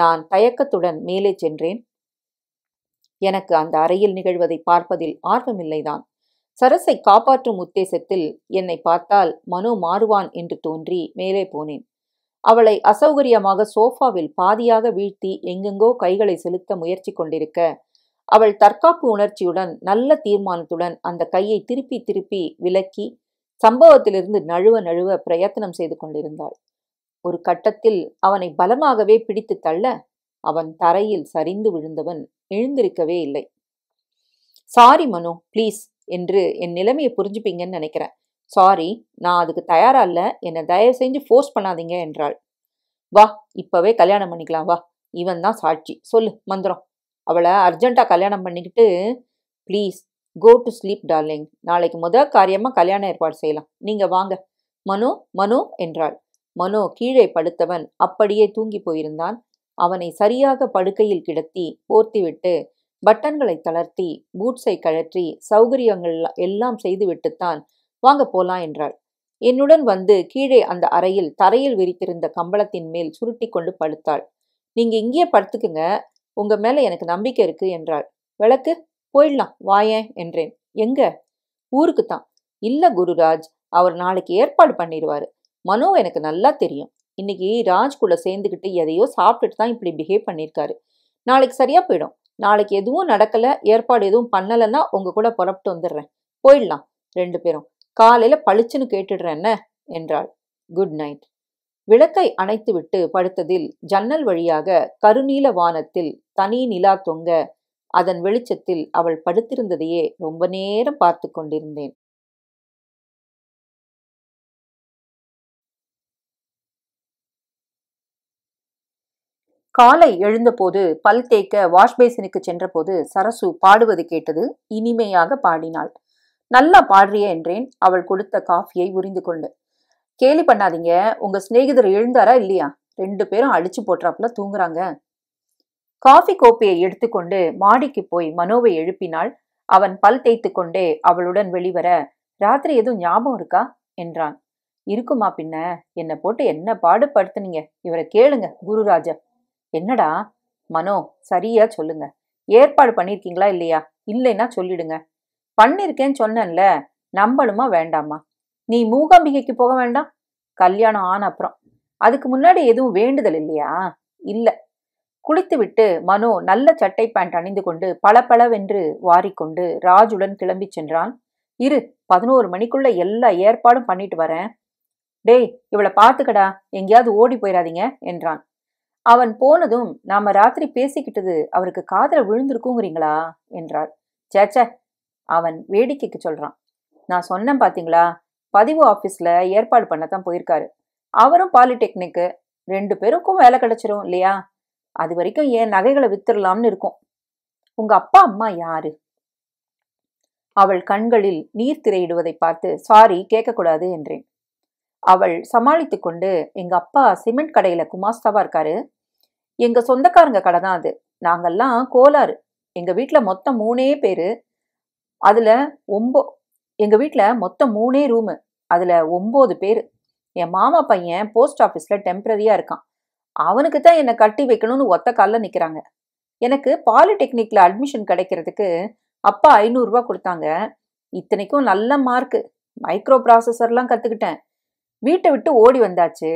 நான் தயக்கத்துடன் மேலே சென்றேன் எனக்கு அந்த அறையில் நிகழ்வதை பார்ப்பதில் ஆர்வமில்லைதான் சரசை காப்பாற்றும் உத்தேசத்தில் என்னை பார்த்தால் மனு மாறுவான் என்று தோன்றி மேலே போனேன் அவளை அசௌகரியமாக சோஃபாவில் பாதியாக வீழ்த்தி எங்கெங்கோ கைகளை செலுத்த முயற்சி கொண்டிருக்க அவள் தற்காப்பு உணர்ச்சியுடன் நல்ல தீர்மானத்துடன் அந்த கையை திருப்பி திருப்பி விலக்கி சம்பவத்திலிருந்து நழுவ நழுவ பிரயத்தனம் செய்து கொண்டிருந்தாள் ஒரு கட்டத்தில் அவனை பலமாகவே பிடித்து தள்ள அவன் தரையில் சரிந்து விழுந்தவன் எழுந்திருக்கவே இல்லை சாரி மனு ப்ளீஸ் என்று என் நிலைமையை புரிஞ்சுப்பீங்கன்னு நினைக்கிறேன் சாரி நான் அதுக்கு தயாரா இல்ல என்னை தயவு செஞ்சு ஃபோர்ஸ் பண்ணாதீங்க என்றாள் வா இப்பவே கல்யாணம் பண்ணிக்கலாம் வா இவன் தான் சாட்சி சொல்லு மந்திரம் அவளை அர்ஜெண்ட்டாக கல்யாணம் பண்ணிக்கிட்டு please go to sleep darling நாளைக்கு முதல் காரியமாக கல்யாண ஏற்பாடு செய்யலாம் நீங்கள் வாங்க மனு மனு என்றாள் மனு கீழே படுத்தவன் அப்படியே தூங்கி போயிருந்தான் அவனை சரியாக படுக்கையில் கிடத்தி போர்த்திவிட்டு பட்டன்களை தளர்த்தி பூட்ஸை கழற்றி சௌகரியங்கள் எல்லாம் செய்துவிட்டுத்தான் வாங்க போலாம் என்றாள் என்னுடன் வந்து கீழே அந்த அறையில் தரையில் விரித்திருந்த கம்பளத்தின் மேல் சுருட்டி கொண்டு படுத்தாள் நீங்கள் இங்கேயே படுத்துக்குங்க உங்க மேல எனக்கு நம்பிக்கை இருக்கு என்றாள் விளக்கு போயிடலாம் வாயே என்றேன் எங்க ஊருக்கு தான் இல்ல குருராஜ் அவர் நாளைக்கு ஏற்பாடு பண்ணிடுவாரு மனோ எனக்கு நல்லா தெரியும் இன்னைக்கு ராஜ்குள்ள சேர்ந்துக்கிட்டு எதையோ சாப்பிட்டுட்டு தான் இப்படி பிஹேவ் பண்ணியிருக்காரு நாளைக்கு சரியா போயிடும் நாளைக்கு எதுவும் நடக்கல ஏற்பாடு எதுவும் பண்ணலைன்னா உங்க கூட புறப்பட்டு வந்துடுறேன் போயிடலாம் ரெண்டு பேரும் காலையில பளிச்சுன்னு என்ன என்றாள் குட் நைட் விளக்கை அணைத்துவிட்டு படுத்ததில் ஜன்னல் வழியாக கருநீல வானத்தில் தனி நிலா தொங்க அதன் வெளிச்சத்தில் அவள் படுத்திருந்ததையே ரொம்ப நேரம் பார்த்து கொண்டிருந்தேன் காலை எழுந்தபோது பல் தேய்க்க வாஷ்பேசினுக்கு பேசினுக்கு சென்றபோது சரசு பாடுவது கேட்டது இனிமையாக பாடினாள் நல்லா பாடுறிய என்றேன் அவள் கொடுத்த காஃபியை உறிந்து கொண்டு கேலி பண்ணாதீங்க உங்க சிநேகிதர் எழுந்தாரா இல்லையா ரெண்டு பேரும் அடிச்சு போட்டுறாப்புல தூங்குறாங்க காஃபி கோப்பையை எடுத்துக்கொண்டு மாடிக்கு போய் மனோவை எழுப்பினாள் அவன் பல் தேய்த்து கொண்டே அவளுடன் வெளிவர ராத்திரி எதுவும் ஞாபகம் இருக்கா என்றான் இருக்குமா பின்ன என்னை போட்டு என்ன பாடுபடுத்துனீங்க இவரை கேளுங்க குருராஜா என்னடா மனோ சரியா சொல்லுங்க ஏற்பாடு பண்ணியிருக்கீங்களா இல்லையா இல்லைன்னா சொல்லிடுங்க பண்ணியிருக்கேன்னு சொன்னேன்ல நம்பணுமா வேண்டாமா நீ மூகாம்பிகைக்கு போக வேண்டாம் கல்யாணம் ஆன அப்புறம் அதுக்கு முன்னாடி எதுவும் வேண்டுதல் இல்லையா இல்லை குளித்துவிட்டு மனோ நல்ல சட்டை பேண்ட் அணிந்து கொண்டு பளபளவென்று வாரிக்கொண்டு ராஜுடன் கிளம்பி சென்றான் இரு பதினோரு மணிக்குள்ள எல்லா ஏற்பாடும் பண்ணிட்டு வரேன் டேய் இவளை பார்த்துக்கடா எங்கேயாவது ஓடி போயிடாதீங்க என்றான் அவன் போனதும் நாம ராத்திரி பேசிக்கிட்டது அவருக்கு காதல விழுந்திருக்குங்கிறீங்களா என்றாள் சேச்ச அவன் வேடிக்கைக்கு சொல்றான் நான் சொன்னேன் பாத்தீங்களா பதிவு ஆஃபீஸில் ஏற்பாடு பண்ண தான் போயிருக்காரு அவரும் பாலிடெக்னிக்கு ரெண்டு பேருக்கும் வேலை கிடைச்சிரும் இல்லையா அது வரைக்கும் ஏன் நகைகளை வித்துடலாம்னு இருக்கும் உங்க அப்பா அம்மா யாரு அவள் கண்களில் நீர் திரையிடுவதை பார்த்து சாரி கேட்கக்கூடாது என்றேன் அவள் சமாளித்து கொண்டு எங்க அப்பா சிமெண்ட் கடையில குமாஸ்தாவா இருக்காரு எங்க சொந்தக்காரங்க கடை தான் அது நாங்கள்லாம் கோலாறு எங்க வீட்டில் மொத்தம் மூணே பேரு அதுல ஒம்போ எங்க வீட்டில் மொத்தம் மூணே ரூமு அதில் ஒம்பது பேர் என் மாமா பையன் போஸ்ட் ஆஃபீஸில் டெம்பரரியாக இருக்கான் அவனுக்கு தான் என்னை கட்டி வைக்கணும்னு ஒத்த காலில் நிற்கிறாங்க எனக்கு பாலிடெக்னிக்கில் அட்மிஷன் கிடைக்கிறதுக்கு அப்பா ஐநூறுரூவா கொடுத்தாங்க இத்தனைக்கும் நல்ல மார்க்கு மைக்ரோ ப்ராசஸர்லாம் கற்றுக்கிட்டேன் வீட்டை விட்டு ஓடி வந்தாச்சு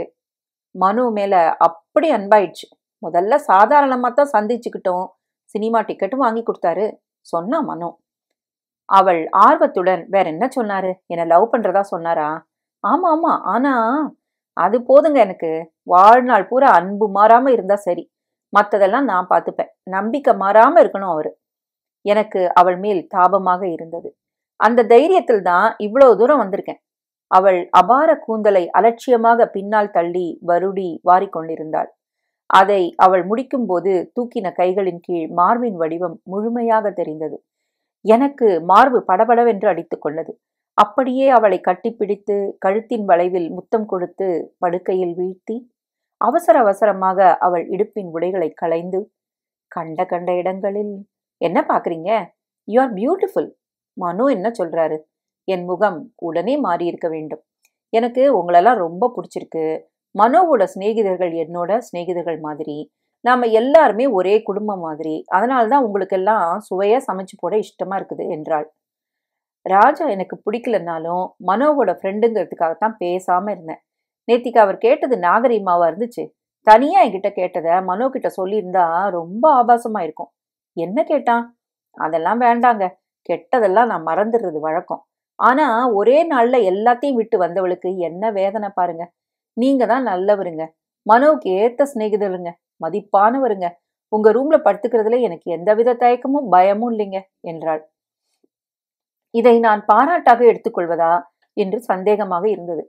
மனு மேலே அப்படி அன்பாயிடுச்சு முதல்ல சாதாரணமாக தான் சந்திச்சுக்கிட்டோம் சினிமா டிக்கெட்டும் வாங்கி கொடுத்தாரு சொன்னா மனு அவள் ஆர்வத்துடன் வேற என்ன சொன்னாரு என்னை லவ் பண்றதா சொன்னாரா ஆமா ஆமா ஆனா அது போதுங்க எனக்கு வாழ்நாள் பூரா அன்பு மாறாம இருந்தா சரி மத்ததெல்லாம் நான் பார்த்துப்பேன் நம்பிக்கை மாறாம இருக்கணும் அவரு எனக்கு அவள் மேல் தாபமாக இருந்தது அந்த தைரியத்தில் தான் இவ்வளவு தூரம் வந்திருக்கேன் அவள் அபார கூந்தலை அலட்சியமாக பின்னால் தள்ளி வருடி வாரிக்கொண்டிருந்தாள் அதை அவள் முடிக்கும்போது தூக்கின கைகளின் கீழ் மார்பின் வடிவம் முழுமையாக தெரிந்தது எனக்கு மார்பு படபடவென்று அடித்துக் கொண்டது அப்படியே அவளை கட்டிப்பிடித்து கழுத்தின் வளைவில் முத்தம் கொடுத்து படுக்கையில் வீழ்த்தி அவசர அவசரமாக அவள் இடுப்பின் உடைகளை களைந்து கண்ட கண்ட இடங்களில் என்ன பார்க்குறீங்க யூ ஆர் பியூட்டிஃபுல் மனு என்ன சொல்கிறாரு என் முகம் உடனே மாறியிருக்க வேண்டும் எனக்கு உங்களெல்லாம் ரொம்ப பிடிச்சிருக்கு மனோவோட சிநேகிதர்கள் என்னோட சிநேகிதர்கள் மாதிரி நாம் எல்லாருமே ஒரே குடும்பம் மாதிரி அதனால தான் உங்களுக்கெல்லாம் சுவையாக சமைச்சு போட இஷ்டமாக இருக்குது என்றாள் ராஜா எனக்கு பிடிக்கலனாலும் மனோவோட ஃப்ரெண்டுங்கிறதுக்காகத்தான் பேசாமல் இருந்தேன் நேத்திக்கு அவர் கேட்டது நாகரீகமாவா இருந்துச்சு தனியாக என்கிட்ட கேட்டதை மனோ கிட்ட சொல்லியிருந்தா ரொம்ப ஆபாசமாக இருக்கும் என்ன கேட்டான் அதெல்லாம் வேண்டாங்க கெட்டதெல்லாம் நான் மறந்துடுறது வழக்கம் ஆனால் ஒரே நாளில் எல்லாத்தையும் விட்டு வந்தவளுக்கு என்ன வேதனை பாருங்க நீங்கள் தான் நல்லவருங்க மனோவுக்கு ஏற்ற சிநேகிதருங்க மதிப்பானவருங்க உங்க ரூம்ல படுத்துக்கிறதுல எனக்கு எந்தவித தயக்கமும் பயமும் இல்லைங்க என்றாள் இதை நான் பாராட்டாக எடுத்துக்கொள்வதா என்று சந்தேகமாக இருந்தது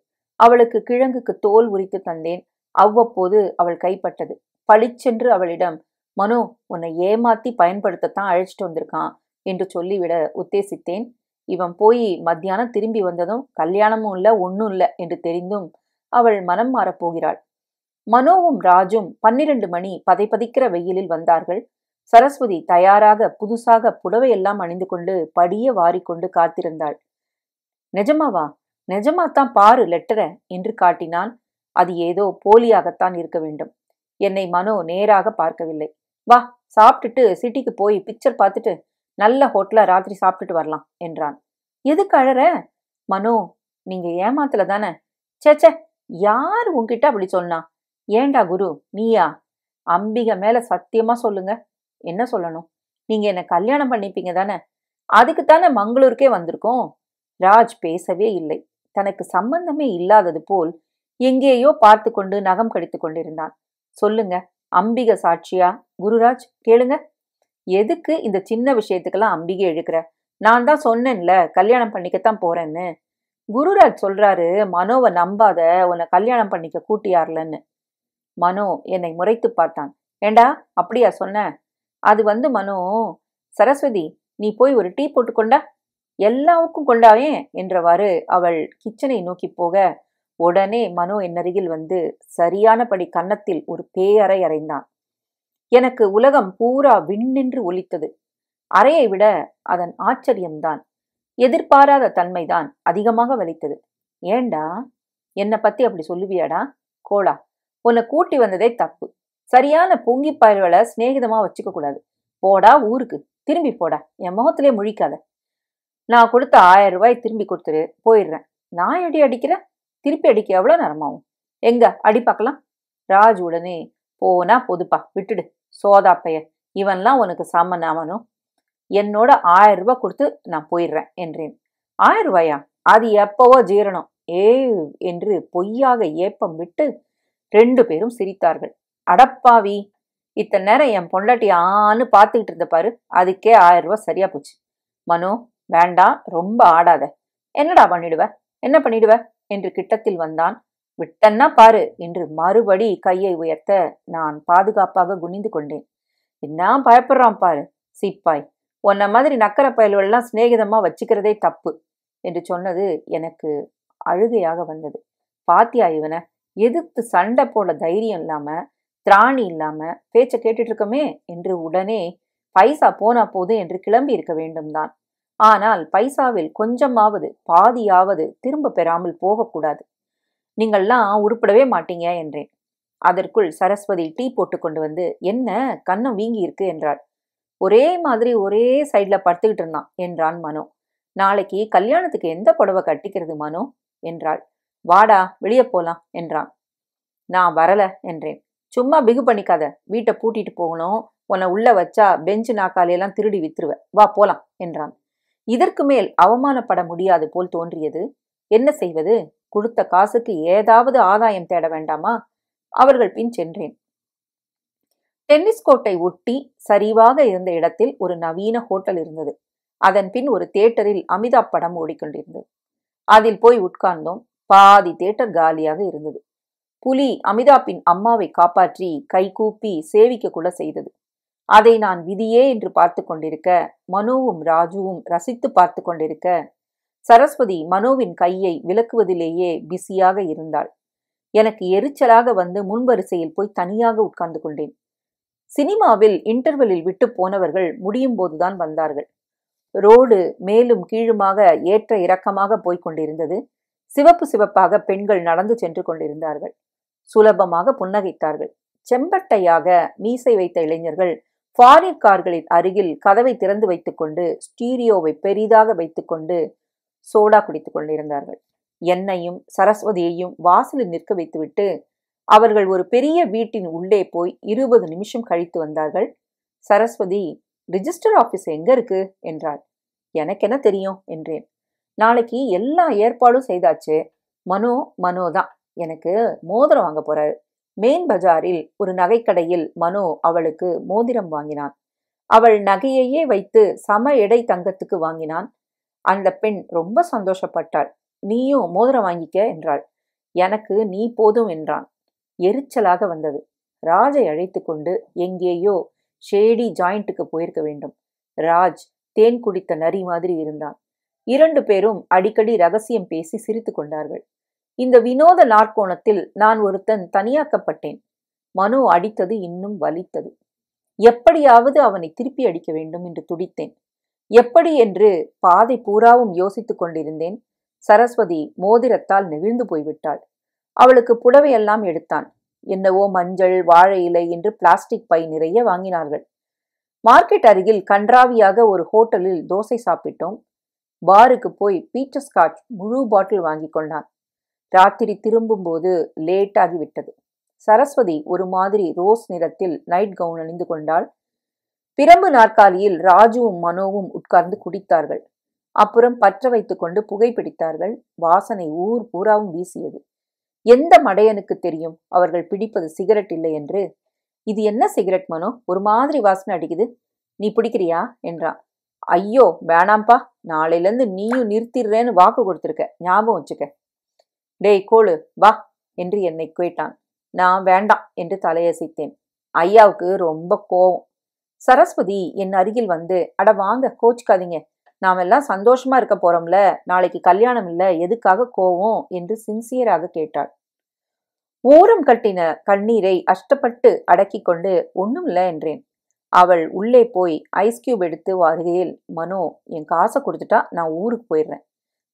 அவளுக்கு கிழங்குக்கு தோல் உரித்து தந்தேன் அவ்வப்போது அவள் கைப்பட்டது பளிச்சென்று அவளிடம் மனு உன்னை ஏமாத்தி பயன்படுத்தத்தான் அழைச்சிட்டு வந்திருக்கான் என்று சொல்லிவிட உத்தேசித்தேன் இவன் போய் மத்தியானம் திரும்பி வந்ததும் கல்யாணமும் இல்லை ஒன்றும் இல்லை என்று தெரிந்தும் அவள் மனம் மாறப் போகிறாள் மனோவும் ராஜும் பன்னிரண்டு மணி பதைப்பதிக்கிற வெயிலில் வந்தார்கள் சரஸ்வதி தயாராக புதுசாக புடவையெல்லாம் அணிந்து கொண்டு வாரி வாரிக்கொண்டு காத்திருந்தாள் நிஜமாவா நிஜமாத்தான் பாரு லெட்டரை என்று காட்டினான் அது ஏதோ போலியாகத்தான் இருக்க வேண்டும் என்னை மனோ நேராக பார்க்கவில்லை வா சாப்பிட்டுட்டு சிட்டிக்கு போய் பிக்சர் பார்த்துட்டு நல்ல ஹோட்டல ராத்திரி சாப்பிட்டுட்டு வரலாம் என்றான் எதுக்கு அழற மனோ நீங்க ஏமாத்துல தானே சேச்சே யார் உங்ககிட்ட அப்படி சொன்னா ஏண்டா குரு நீயா அம்பிகை மேல சத்தியமா சொல்லுங்க என்ன சொல்லணும் நீங்க என்ன கல்யாணம் பண்ணிப்பீங்க தானே அதுக்கு தானே மங்களூருக்கே வந்திருக்கோம் ராஜ் பேசவே இல்லை தனக்கு சம்பந்தமே இல்லாதது போல் எங்கேயோ பார்த்து கொண்டு நகம் கடித்து கொண்டிருந்தான் சொல்லுங்க அம்பிக சாட்சியா குருராஜ் கேளுங்க எதுக்கு இந்த சின்ன விஷயத்துக்கெல்லாம் அம்பிகை எழுக்கிற நான் தான் சொன்னேன்ல கல்யாணம் பண்ணிக்கத்தான் போறேன்னு குருராஜ் சொல்றாரு மனோவை நம்பாத உன்னை கல்யாணம் பண்ணிக்க கூட்டியார்லன்னு மனோ என்னை முறைத்து பார்த்தான் ஏண்டா அப்படியா சொன்ன அது வந்து மனோ சரஸ்வதி நீ போய் ஒரு டீ போட்டு கொண்டா எல்லாவுக்கும் கொண்டாவே என்றவாறு அவள் கிச்சனை நோக்கி போக உடனே மனோ என்னருகில் வந்து சரியானபடி கன்னத்தில் ஒரு பேயறை அறைந்தான் எனக்கு உலகம் பூரா விண்ணின்று ஒலித்தது அறையை விட அதன் ஆச்சரியம்தான் எதிர்பாராத தன்மைதான் அதிகமாக வலித்தது ஏண்டா என்னை பத்தி அப்படி சொல்லுவியாடா கோளா உன்னை கூட்டி வந்ததே தப்பு சரியான பொங்கி பயல்களை சிநேகிதமா வச்சுக்க கூடாது போடா ஊருக்கு திரும்பி போடா என் முகத்திலே முழிக்காத நான் கொடுத்த ஆயிரம் ரூபாய் திரும்பி கொடுத்துரு போயிடுறேன் நான் அடி அடிக்கிற திருப்பி அடிக்க எவ்வளோ நேரமாகும் எங்க அடி பார்க்கலாம் ராஜ் உடனே போனா பொதுப்பா விட்டுடு சோதா பெயர் இவன்லாம் உனக்கு சமன் அவனும் என்னோட ஆயிரம் ரூபாய் கொடுத்து நான் போயிடுறேன் என்றேன் ஆயிரம் ரூபாயா அது எப்பவோ ஜீரணம் ஏ என்று பொய்யாக ஏப்பம் விட்டு ரெண்டு பேரும் சிரித்தார்கள் அடப்பாவி இத்தனை நேரம் என் பொண்டாட்டி ஆன்னு பார்த்துக்கிட்டு இருந்த பாரு அதுக்கே ஆயிரம் ரூபாய் சரியா போச்சு மனோ வேண்டாம் ரொம்ப ஆடாத என்னடா பண்ணிடுவ என்ன பண்ணிடுவ என்று கிட்டத்தில் வந்தான் விட்டன்னா பாரு என்று மறுபடி கையை உயர்த்த நான் பாதுகாப்பாக குனிந்து கொண்டேன் என்ன பயப்படுறான் பாரு சிப்பாய் உன்ன மாதிரி நக்கர பயல்கள்லாம் சிநேகிதமா வச்சுக்கிறதே தப்பு என்று சொன்னது எனக்கு அழுகையாக வந்தது பாத்தியா இவனை எதிர்த்து சண்டை போட தைரியம் இல்லாமல் திராணி இல்லாமல் பேச்சை கேட்டுட்டு இருக்கோமே என்று உடனே பைசா போனா போது என்று கிளம்பி இருக்க வேண்டும்தான் ஆனால் பைசாவில் கொஞ்சமாவது பாதியாவது திரும்ப பெறாமல் போகக்கூடாது நீங்கள்லாம் உருப்படவே மாட்டீங்க என்றேன் அதற்குள் சரஸ்வதி டீ போட்டு கொண்டு வந்து என்ன கண்ணம் வீங்கி இருக்கு என்றாள் ஒரே மாதிரி ஒரே சைடில் படுத்துக்கிட்டு இருந்தான் என்றான் மனோ நாளைக்கு கல்யாணத்துக்கு எந்த புடவை கட்டிக்கிறது மனோ என்றாள் வாடா வெளியே போலாம் என்றான் நான் வரல என்றேன் சும்மா பிகு பண்ணிக்காத வீட்டை பூட்டிட்டு போகணும் உன்னை உள்ள வச்சா பெஞ்சு நாக்காலையெல்லாம் திருடி வித்துருவ வா போலாம் என்றான் இதற்கு மேல் அவமானப்பட முடியாது போல் தோன்றியது என்ன செய்வது கொடுத்த காசுக்கு ஏதாவது ஆதாயம் தேட வேண்டாமா அவர்கள் பின் சென்றேன் டென்னிஸ் கோட்டை ஒட்டி சரிவாக இருந்த இடத்தில் ஒரு நவீன ஹோட்டல் இருந்தது அதன் பின் ஒரு தியேட்டரில் அமிதாப் படம் ஓடிக்கொண்டிருந்தது அதில் போய் உட்கார்ந்தோம் பாதி தேட்டர் காலியாக இருந்தது புலி அமிதாப்பின் அம்மாவை காப்பாற்றி கைகூப்பி கூட செய்தது அதை நான் விதியே என்று பார்த்து கொண்டிருக்க மனோவும் ராஜுவும் ரசித்து பார்த்து கொண்டிருக்க சரஸ்வதி மனோவின் கையை விளக்குவதிலேயே பிஸியாக இருந்தாள் எனக்கு எரிச்சலாக வந்து முன்வரிசையில் போய் தனியாக உட்கார்ந்து கொண்டேன் சினிமாவில் இன்டர்வெலில் விட்டு போனவர்கள் முடியும் போதுதான் வந்தார்கள் ரோடு மேலும் கீழுமாக ஏற்ற இறக்கமாக போய்க் கொண்டிருந்தது சிவப்பு சிவப்பாக பெண்கள் நடந்து சென்று கொண்டிருந்தார்கள் சுலபமாக புன்னகைத்தார்கள் செம்பட்டையாக மீசை வைத்த இளைஞர்கள் ஃபாரின் கார்களின் அருகில் கதவை திறந்து வைத்துக்கொண்டு ஸ்டீரியோவை பெரிதாக வைத்துக்கொண்டு சோடா குடித்துக் கொண்டிருந்தார்கள் என்னையும் சரஸ்வதியையும் வாசலில் நிற்க வைத்துவிட்டு அவர்கள் ஒரு பெரிய வீட்டின் உள்ளே போய் இருபது நிமிஷம் கழித்து வந்தார்கள் சரஸ்வதி ரிஜிஸ்டர் ஆஃபீஸ் எங்க இருக்கு என்றார் எனக்கென தெரியும் என்றேன் நாளைக்கு எல்லா ஏற்பாடும் செய்தாச்சு மனோ மனோ தான் எனக்கு மோதிரம் வாங்க போறாரு மேன் பஜாரில் ஒரு நகைக்கடையில் மனோ அவளுக்கு மோதிரம் வாங்கினான் அவள் நகையையே வைத்து சம எடை தங்கத்துக்கு வாங்கினான் அந்த பெண் ரொம்ப சந்தோஷப்பட்டாள் நீயும் மோதிரம் வாங்கிக்க என்றாள் எனக்கு நீ போதும் என்றான் எரிச்சலாக வந்தது ராஜை அழைத்து கொண்டு எங்கேயோ ஷேடி ஜாயிண்ட்டுக்கு போயிருக்க வேண்டும் ராஜ் தேன் குடித்த நரி மாதிரி இருந்தான் இரண்டு பேரும் அடிக்கடி ரகசியம் பேசி சிரித்து கொண்டார்கள் இந்த வினோத நாற்கோணத்தில் நான் ஒருத்தன் தனியாக்கப்பட்டேன் மனு அடித்தது இன்னும் வலித்தது எப்படியாவது அவனை திருப்பி அடிக்க வேண்டும் என்று துடித்தேன் எப்படி என்று பாதை பூராவும் யோசித்துக் கொண்டிருந்தேன் சரஸ்வதி மோதிரத்தால் நெகிழ்ந்து போய்விட்டாள் அவளுக்கு புடவையெல்லாம் எடுத்தான் என்னவோ மஞ்சள் வாழை இலை என்று பிளாஸ்டிக் பை நிறைய வாங்கினார்கள் மார்க்கெட் அருகில் கன்றாவியாக ஒரு ஹோட்டலில் தோசை சாப்பிட்டோம் பாருக்கு போய் பீட்டர் ஸ்காட்ச் முழு பாட்டில் வாங்கி கொண்டான் ராத்திரி திரும்பும்போது லேட் ஆகிவிட்டது சரஸ்வதி ஒரு மாதிரி ரோஸ் நிறத்தில் நைட் கவுன் அணிந்து கொண்டாள் பிரம்பு நாற்காலியில் ராஜுவும் மனோவும் உட்கார்ந்து குடித்தார்கள் அப்புறம் பற்ற வைத்து கொண்டு புகைப்பிடித்தார்கள் வாசனை ஊர் பூராவும் வீசியது எந்த மடையனுக்கு தெரியும் அவர்கள் பிடிப்பது சிகரெட் இல்லை என்று இது என்ன சிகரெட் மனோ ஒரு மாதிரி வாசனை அடிக்குது நீ பிடிக்கிறியா என்றான் ஐயோ வேணாம்ப்பா நாளையிலேருந்து நீயும் நிறுத்திடுறேன்னு வாக்கு கொடுத்துருக்க ஞாபகம் வச்சுக்க டேய் கோழு வா என்று என்னை கேட்டான் நான் வேண்டாம் என்று தலையசைத்தேன் ஐயாவுக்கு ரொம்ப கோவம் சரஸ்வதி என் அருகில் வந்து அட வாங்க கோச்சுக்காதீங்க எல்லாம் சந்தோஷமா இருக்க போறோம்ல நாளைக்கு கல்யாணம் இல்லை எதுக்காக கோவம் என்று சின்சியராக கேட்டாள் ஓரம் கட்டின கண்ணீரை அஷ்டப்பட்டு அடக்கி கொண்டு ஒன்றும் இல்லை என்றேன் அவள் உள்ளே போய் ஐஸ் கியூப் எடுத்து வருகையில் மனோ என் காசை கொடுத்துட்டா நான் ஊருக்கு போயிடுறேன்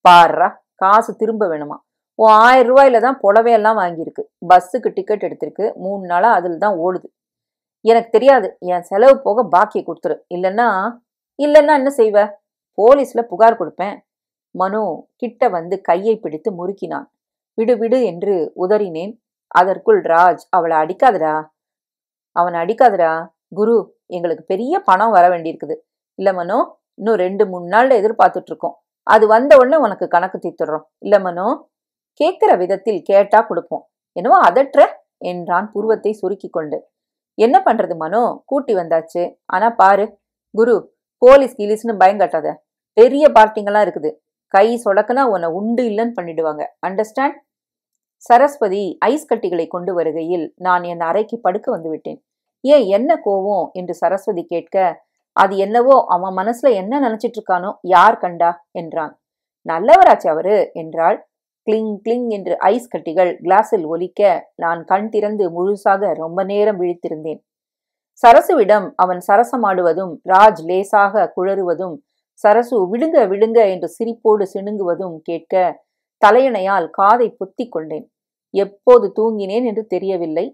பாருறா காசு திரும்ப வேணுமா ஓ ஆயிரம் ரூபாயில தான் புடவையெல்லாம் வாங்கியிருக்கு பஸ்ஸுக்கு டிக்கெட் எடுத்திருக்கு மூணு நாளாக அதில் தான் ஓடுது எனக்கு தெரியாது என் செலவு போக பாக்கியை கொடுத்துரு இல்லைன்னா இல்லைன்னா என்ன செய்வ போலீஸில் புகார் கொடுப்பேன் மனு கிட்ட வந்து கையை பிடித்து முறுக்கினான் விடு விடு என்று உதறினேன் அதற்குள் ராஜ் அவளை அடிக்காதடா அவனை அடிக்காதடா குரு எங்களுக்கு பெரிய பணம் வர வேண்டியிருக்குது இல்லை மனோ இன்னும் ரெண்டு மூணு நாள்ல எதிர்பார்த்துட்டு இருக்கோம் அது வந்த உடனே உனக்கு கணக்கு தீத்துடுறோம் இல்லை மனோ கேட்குற விதத்தில் கேட்டா கொடுப்போம் என்னவோ அதற்ற என்றான் புருவத்தை சுருக்கி கொண்டு என்ன பண்றது மனோ கூட்டி வந்தாச்சு ஆனா பாரு குரு போலீஸ் கீலீஸ்னு பயங்கட்டாத பெரிய பார்ட்டிங்கெல்லாம் இருக்குது கை சொடக்குனா உன்னை உண்டு இல்லைன்னு பண்ணிடுவாங்க அண்டர்ஸ்டாண்ட் சரஸ்வதி ஐஸ் கட்டிகளை கொண்டு வருகையில் நான் என் அறைக்கு படுக்க வந்து விட்டேன் ஏன் என்ன கோவம் என்று சரஸ்வதி கேட்க அது என்னவோ அவன் மனசுல என்ன நினைச்சிட்டு இருக்கானோ யார் கண்டா என்றான் நல்லவராச்சு அவரு என்றாள் கிளிங் கிளிங் என்று ஐஸ் கட்டிகள் கிளாஸில் ஒலிக்க நான் கண் திறந்து முழுசாக ரொம்ப நேரம் விழித்திருந்தேன் சரசுவிடம் அவன் சரசமாடுவதும் ராஜ் லேசாக குழறுவதும் சரசு விழுங்க விழுங்க என்று சிரிப்போடு சிணுங்குவதும் கேட்க தலையணையால் காதை புத்தி கொண்டேன் எப்போது தூங்கினேன் என்று தெரியவில்லை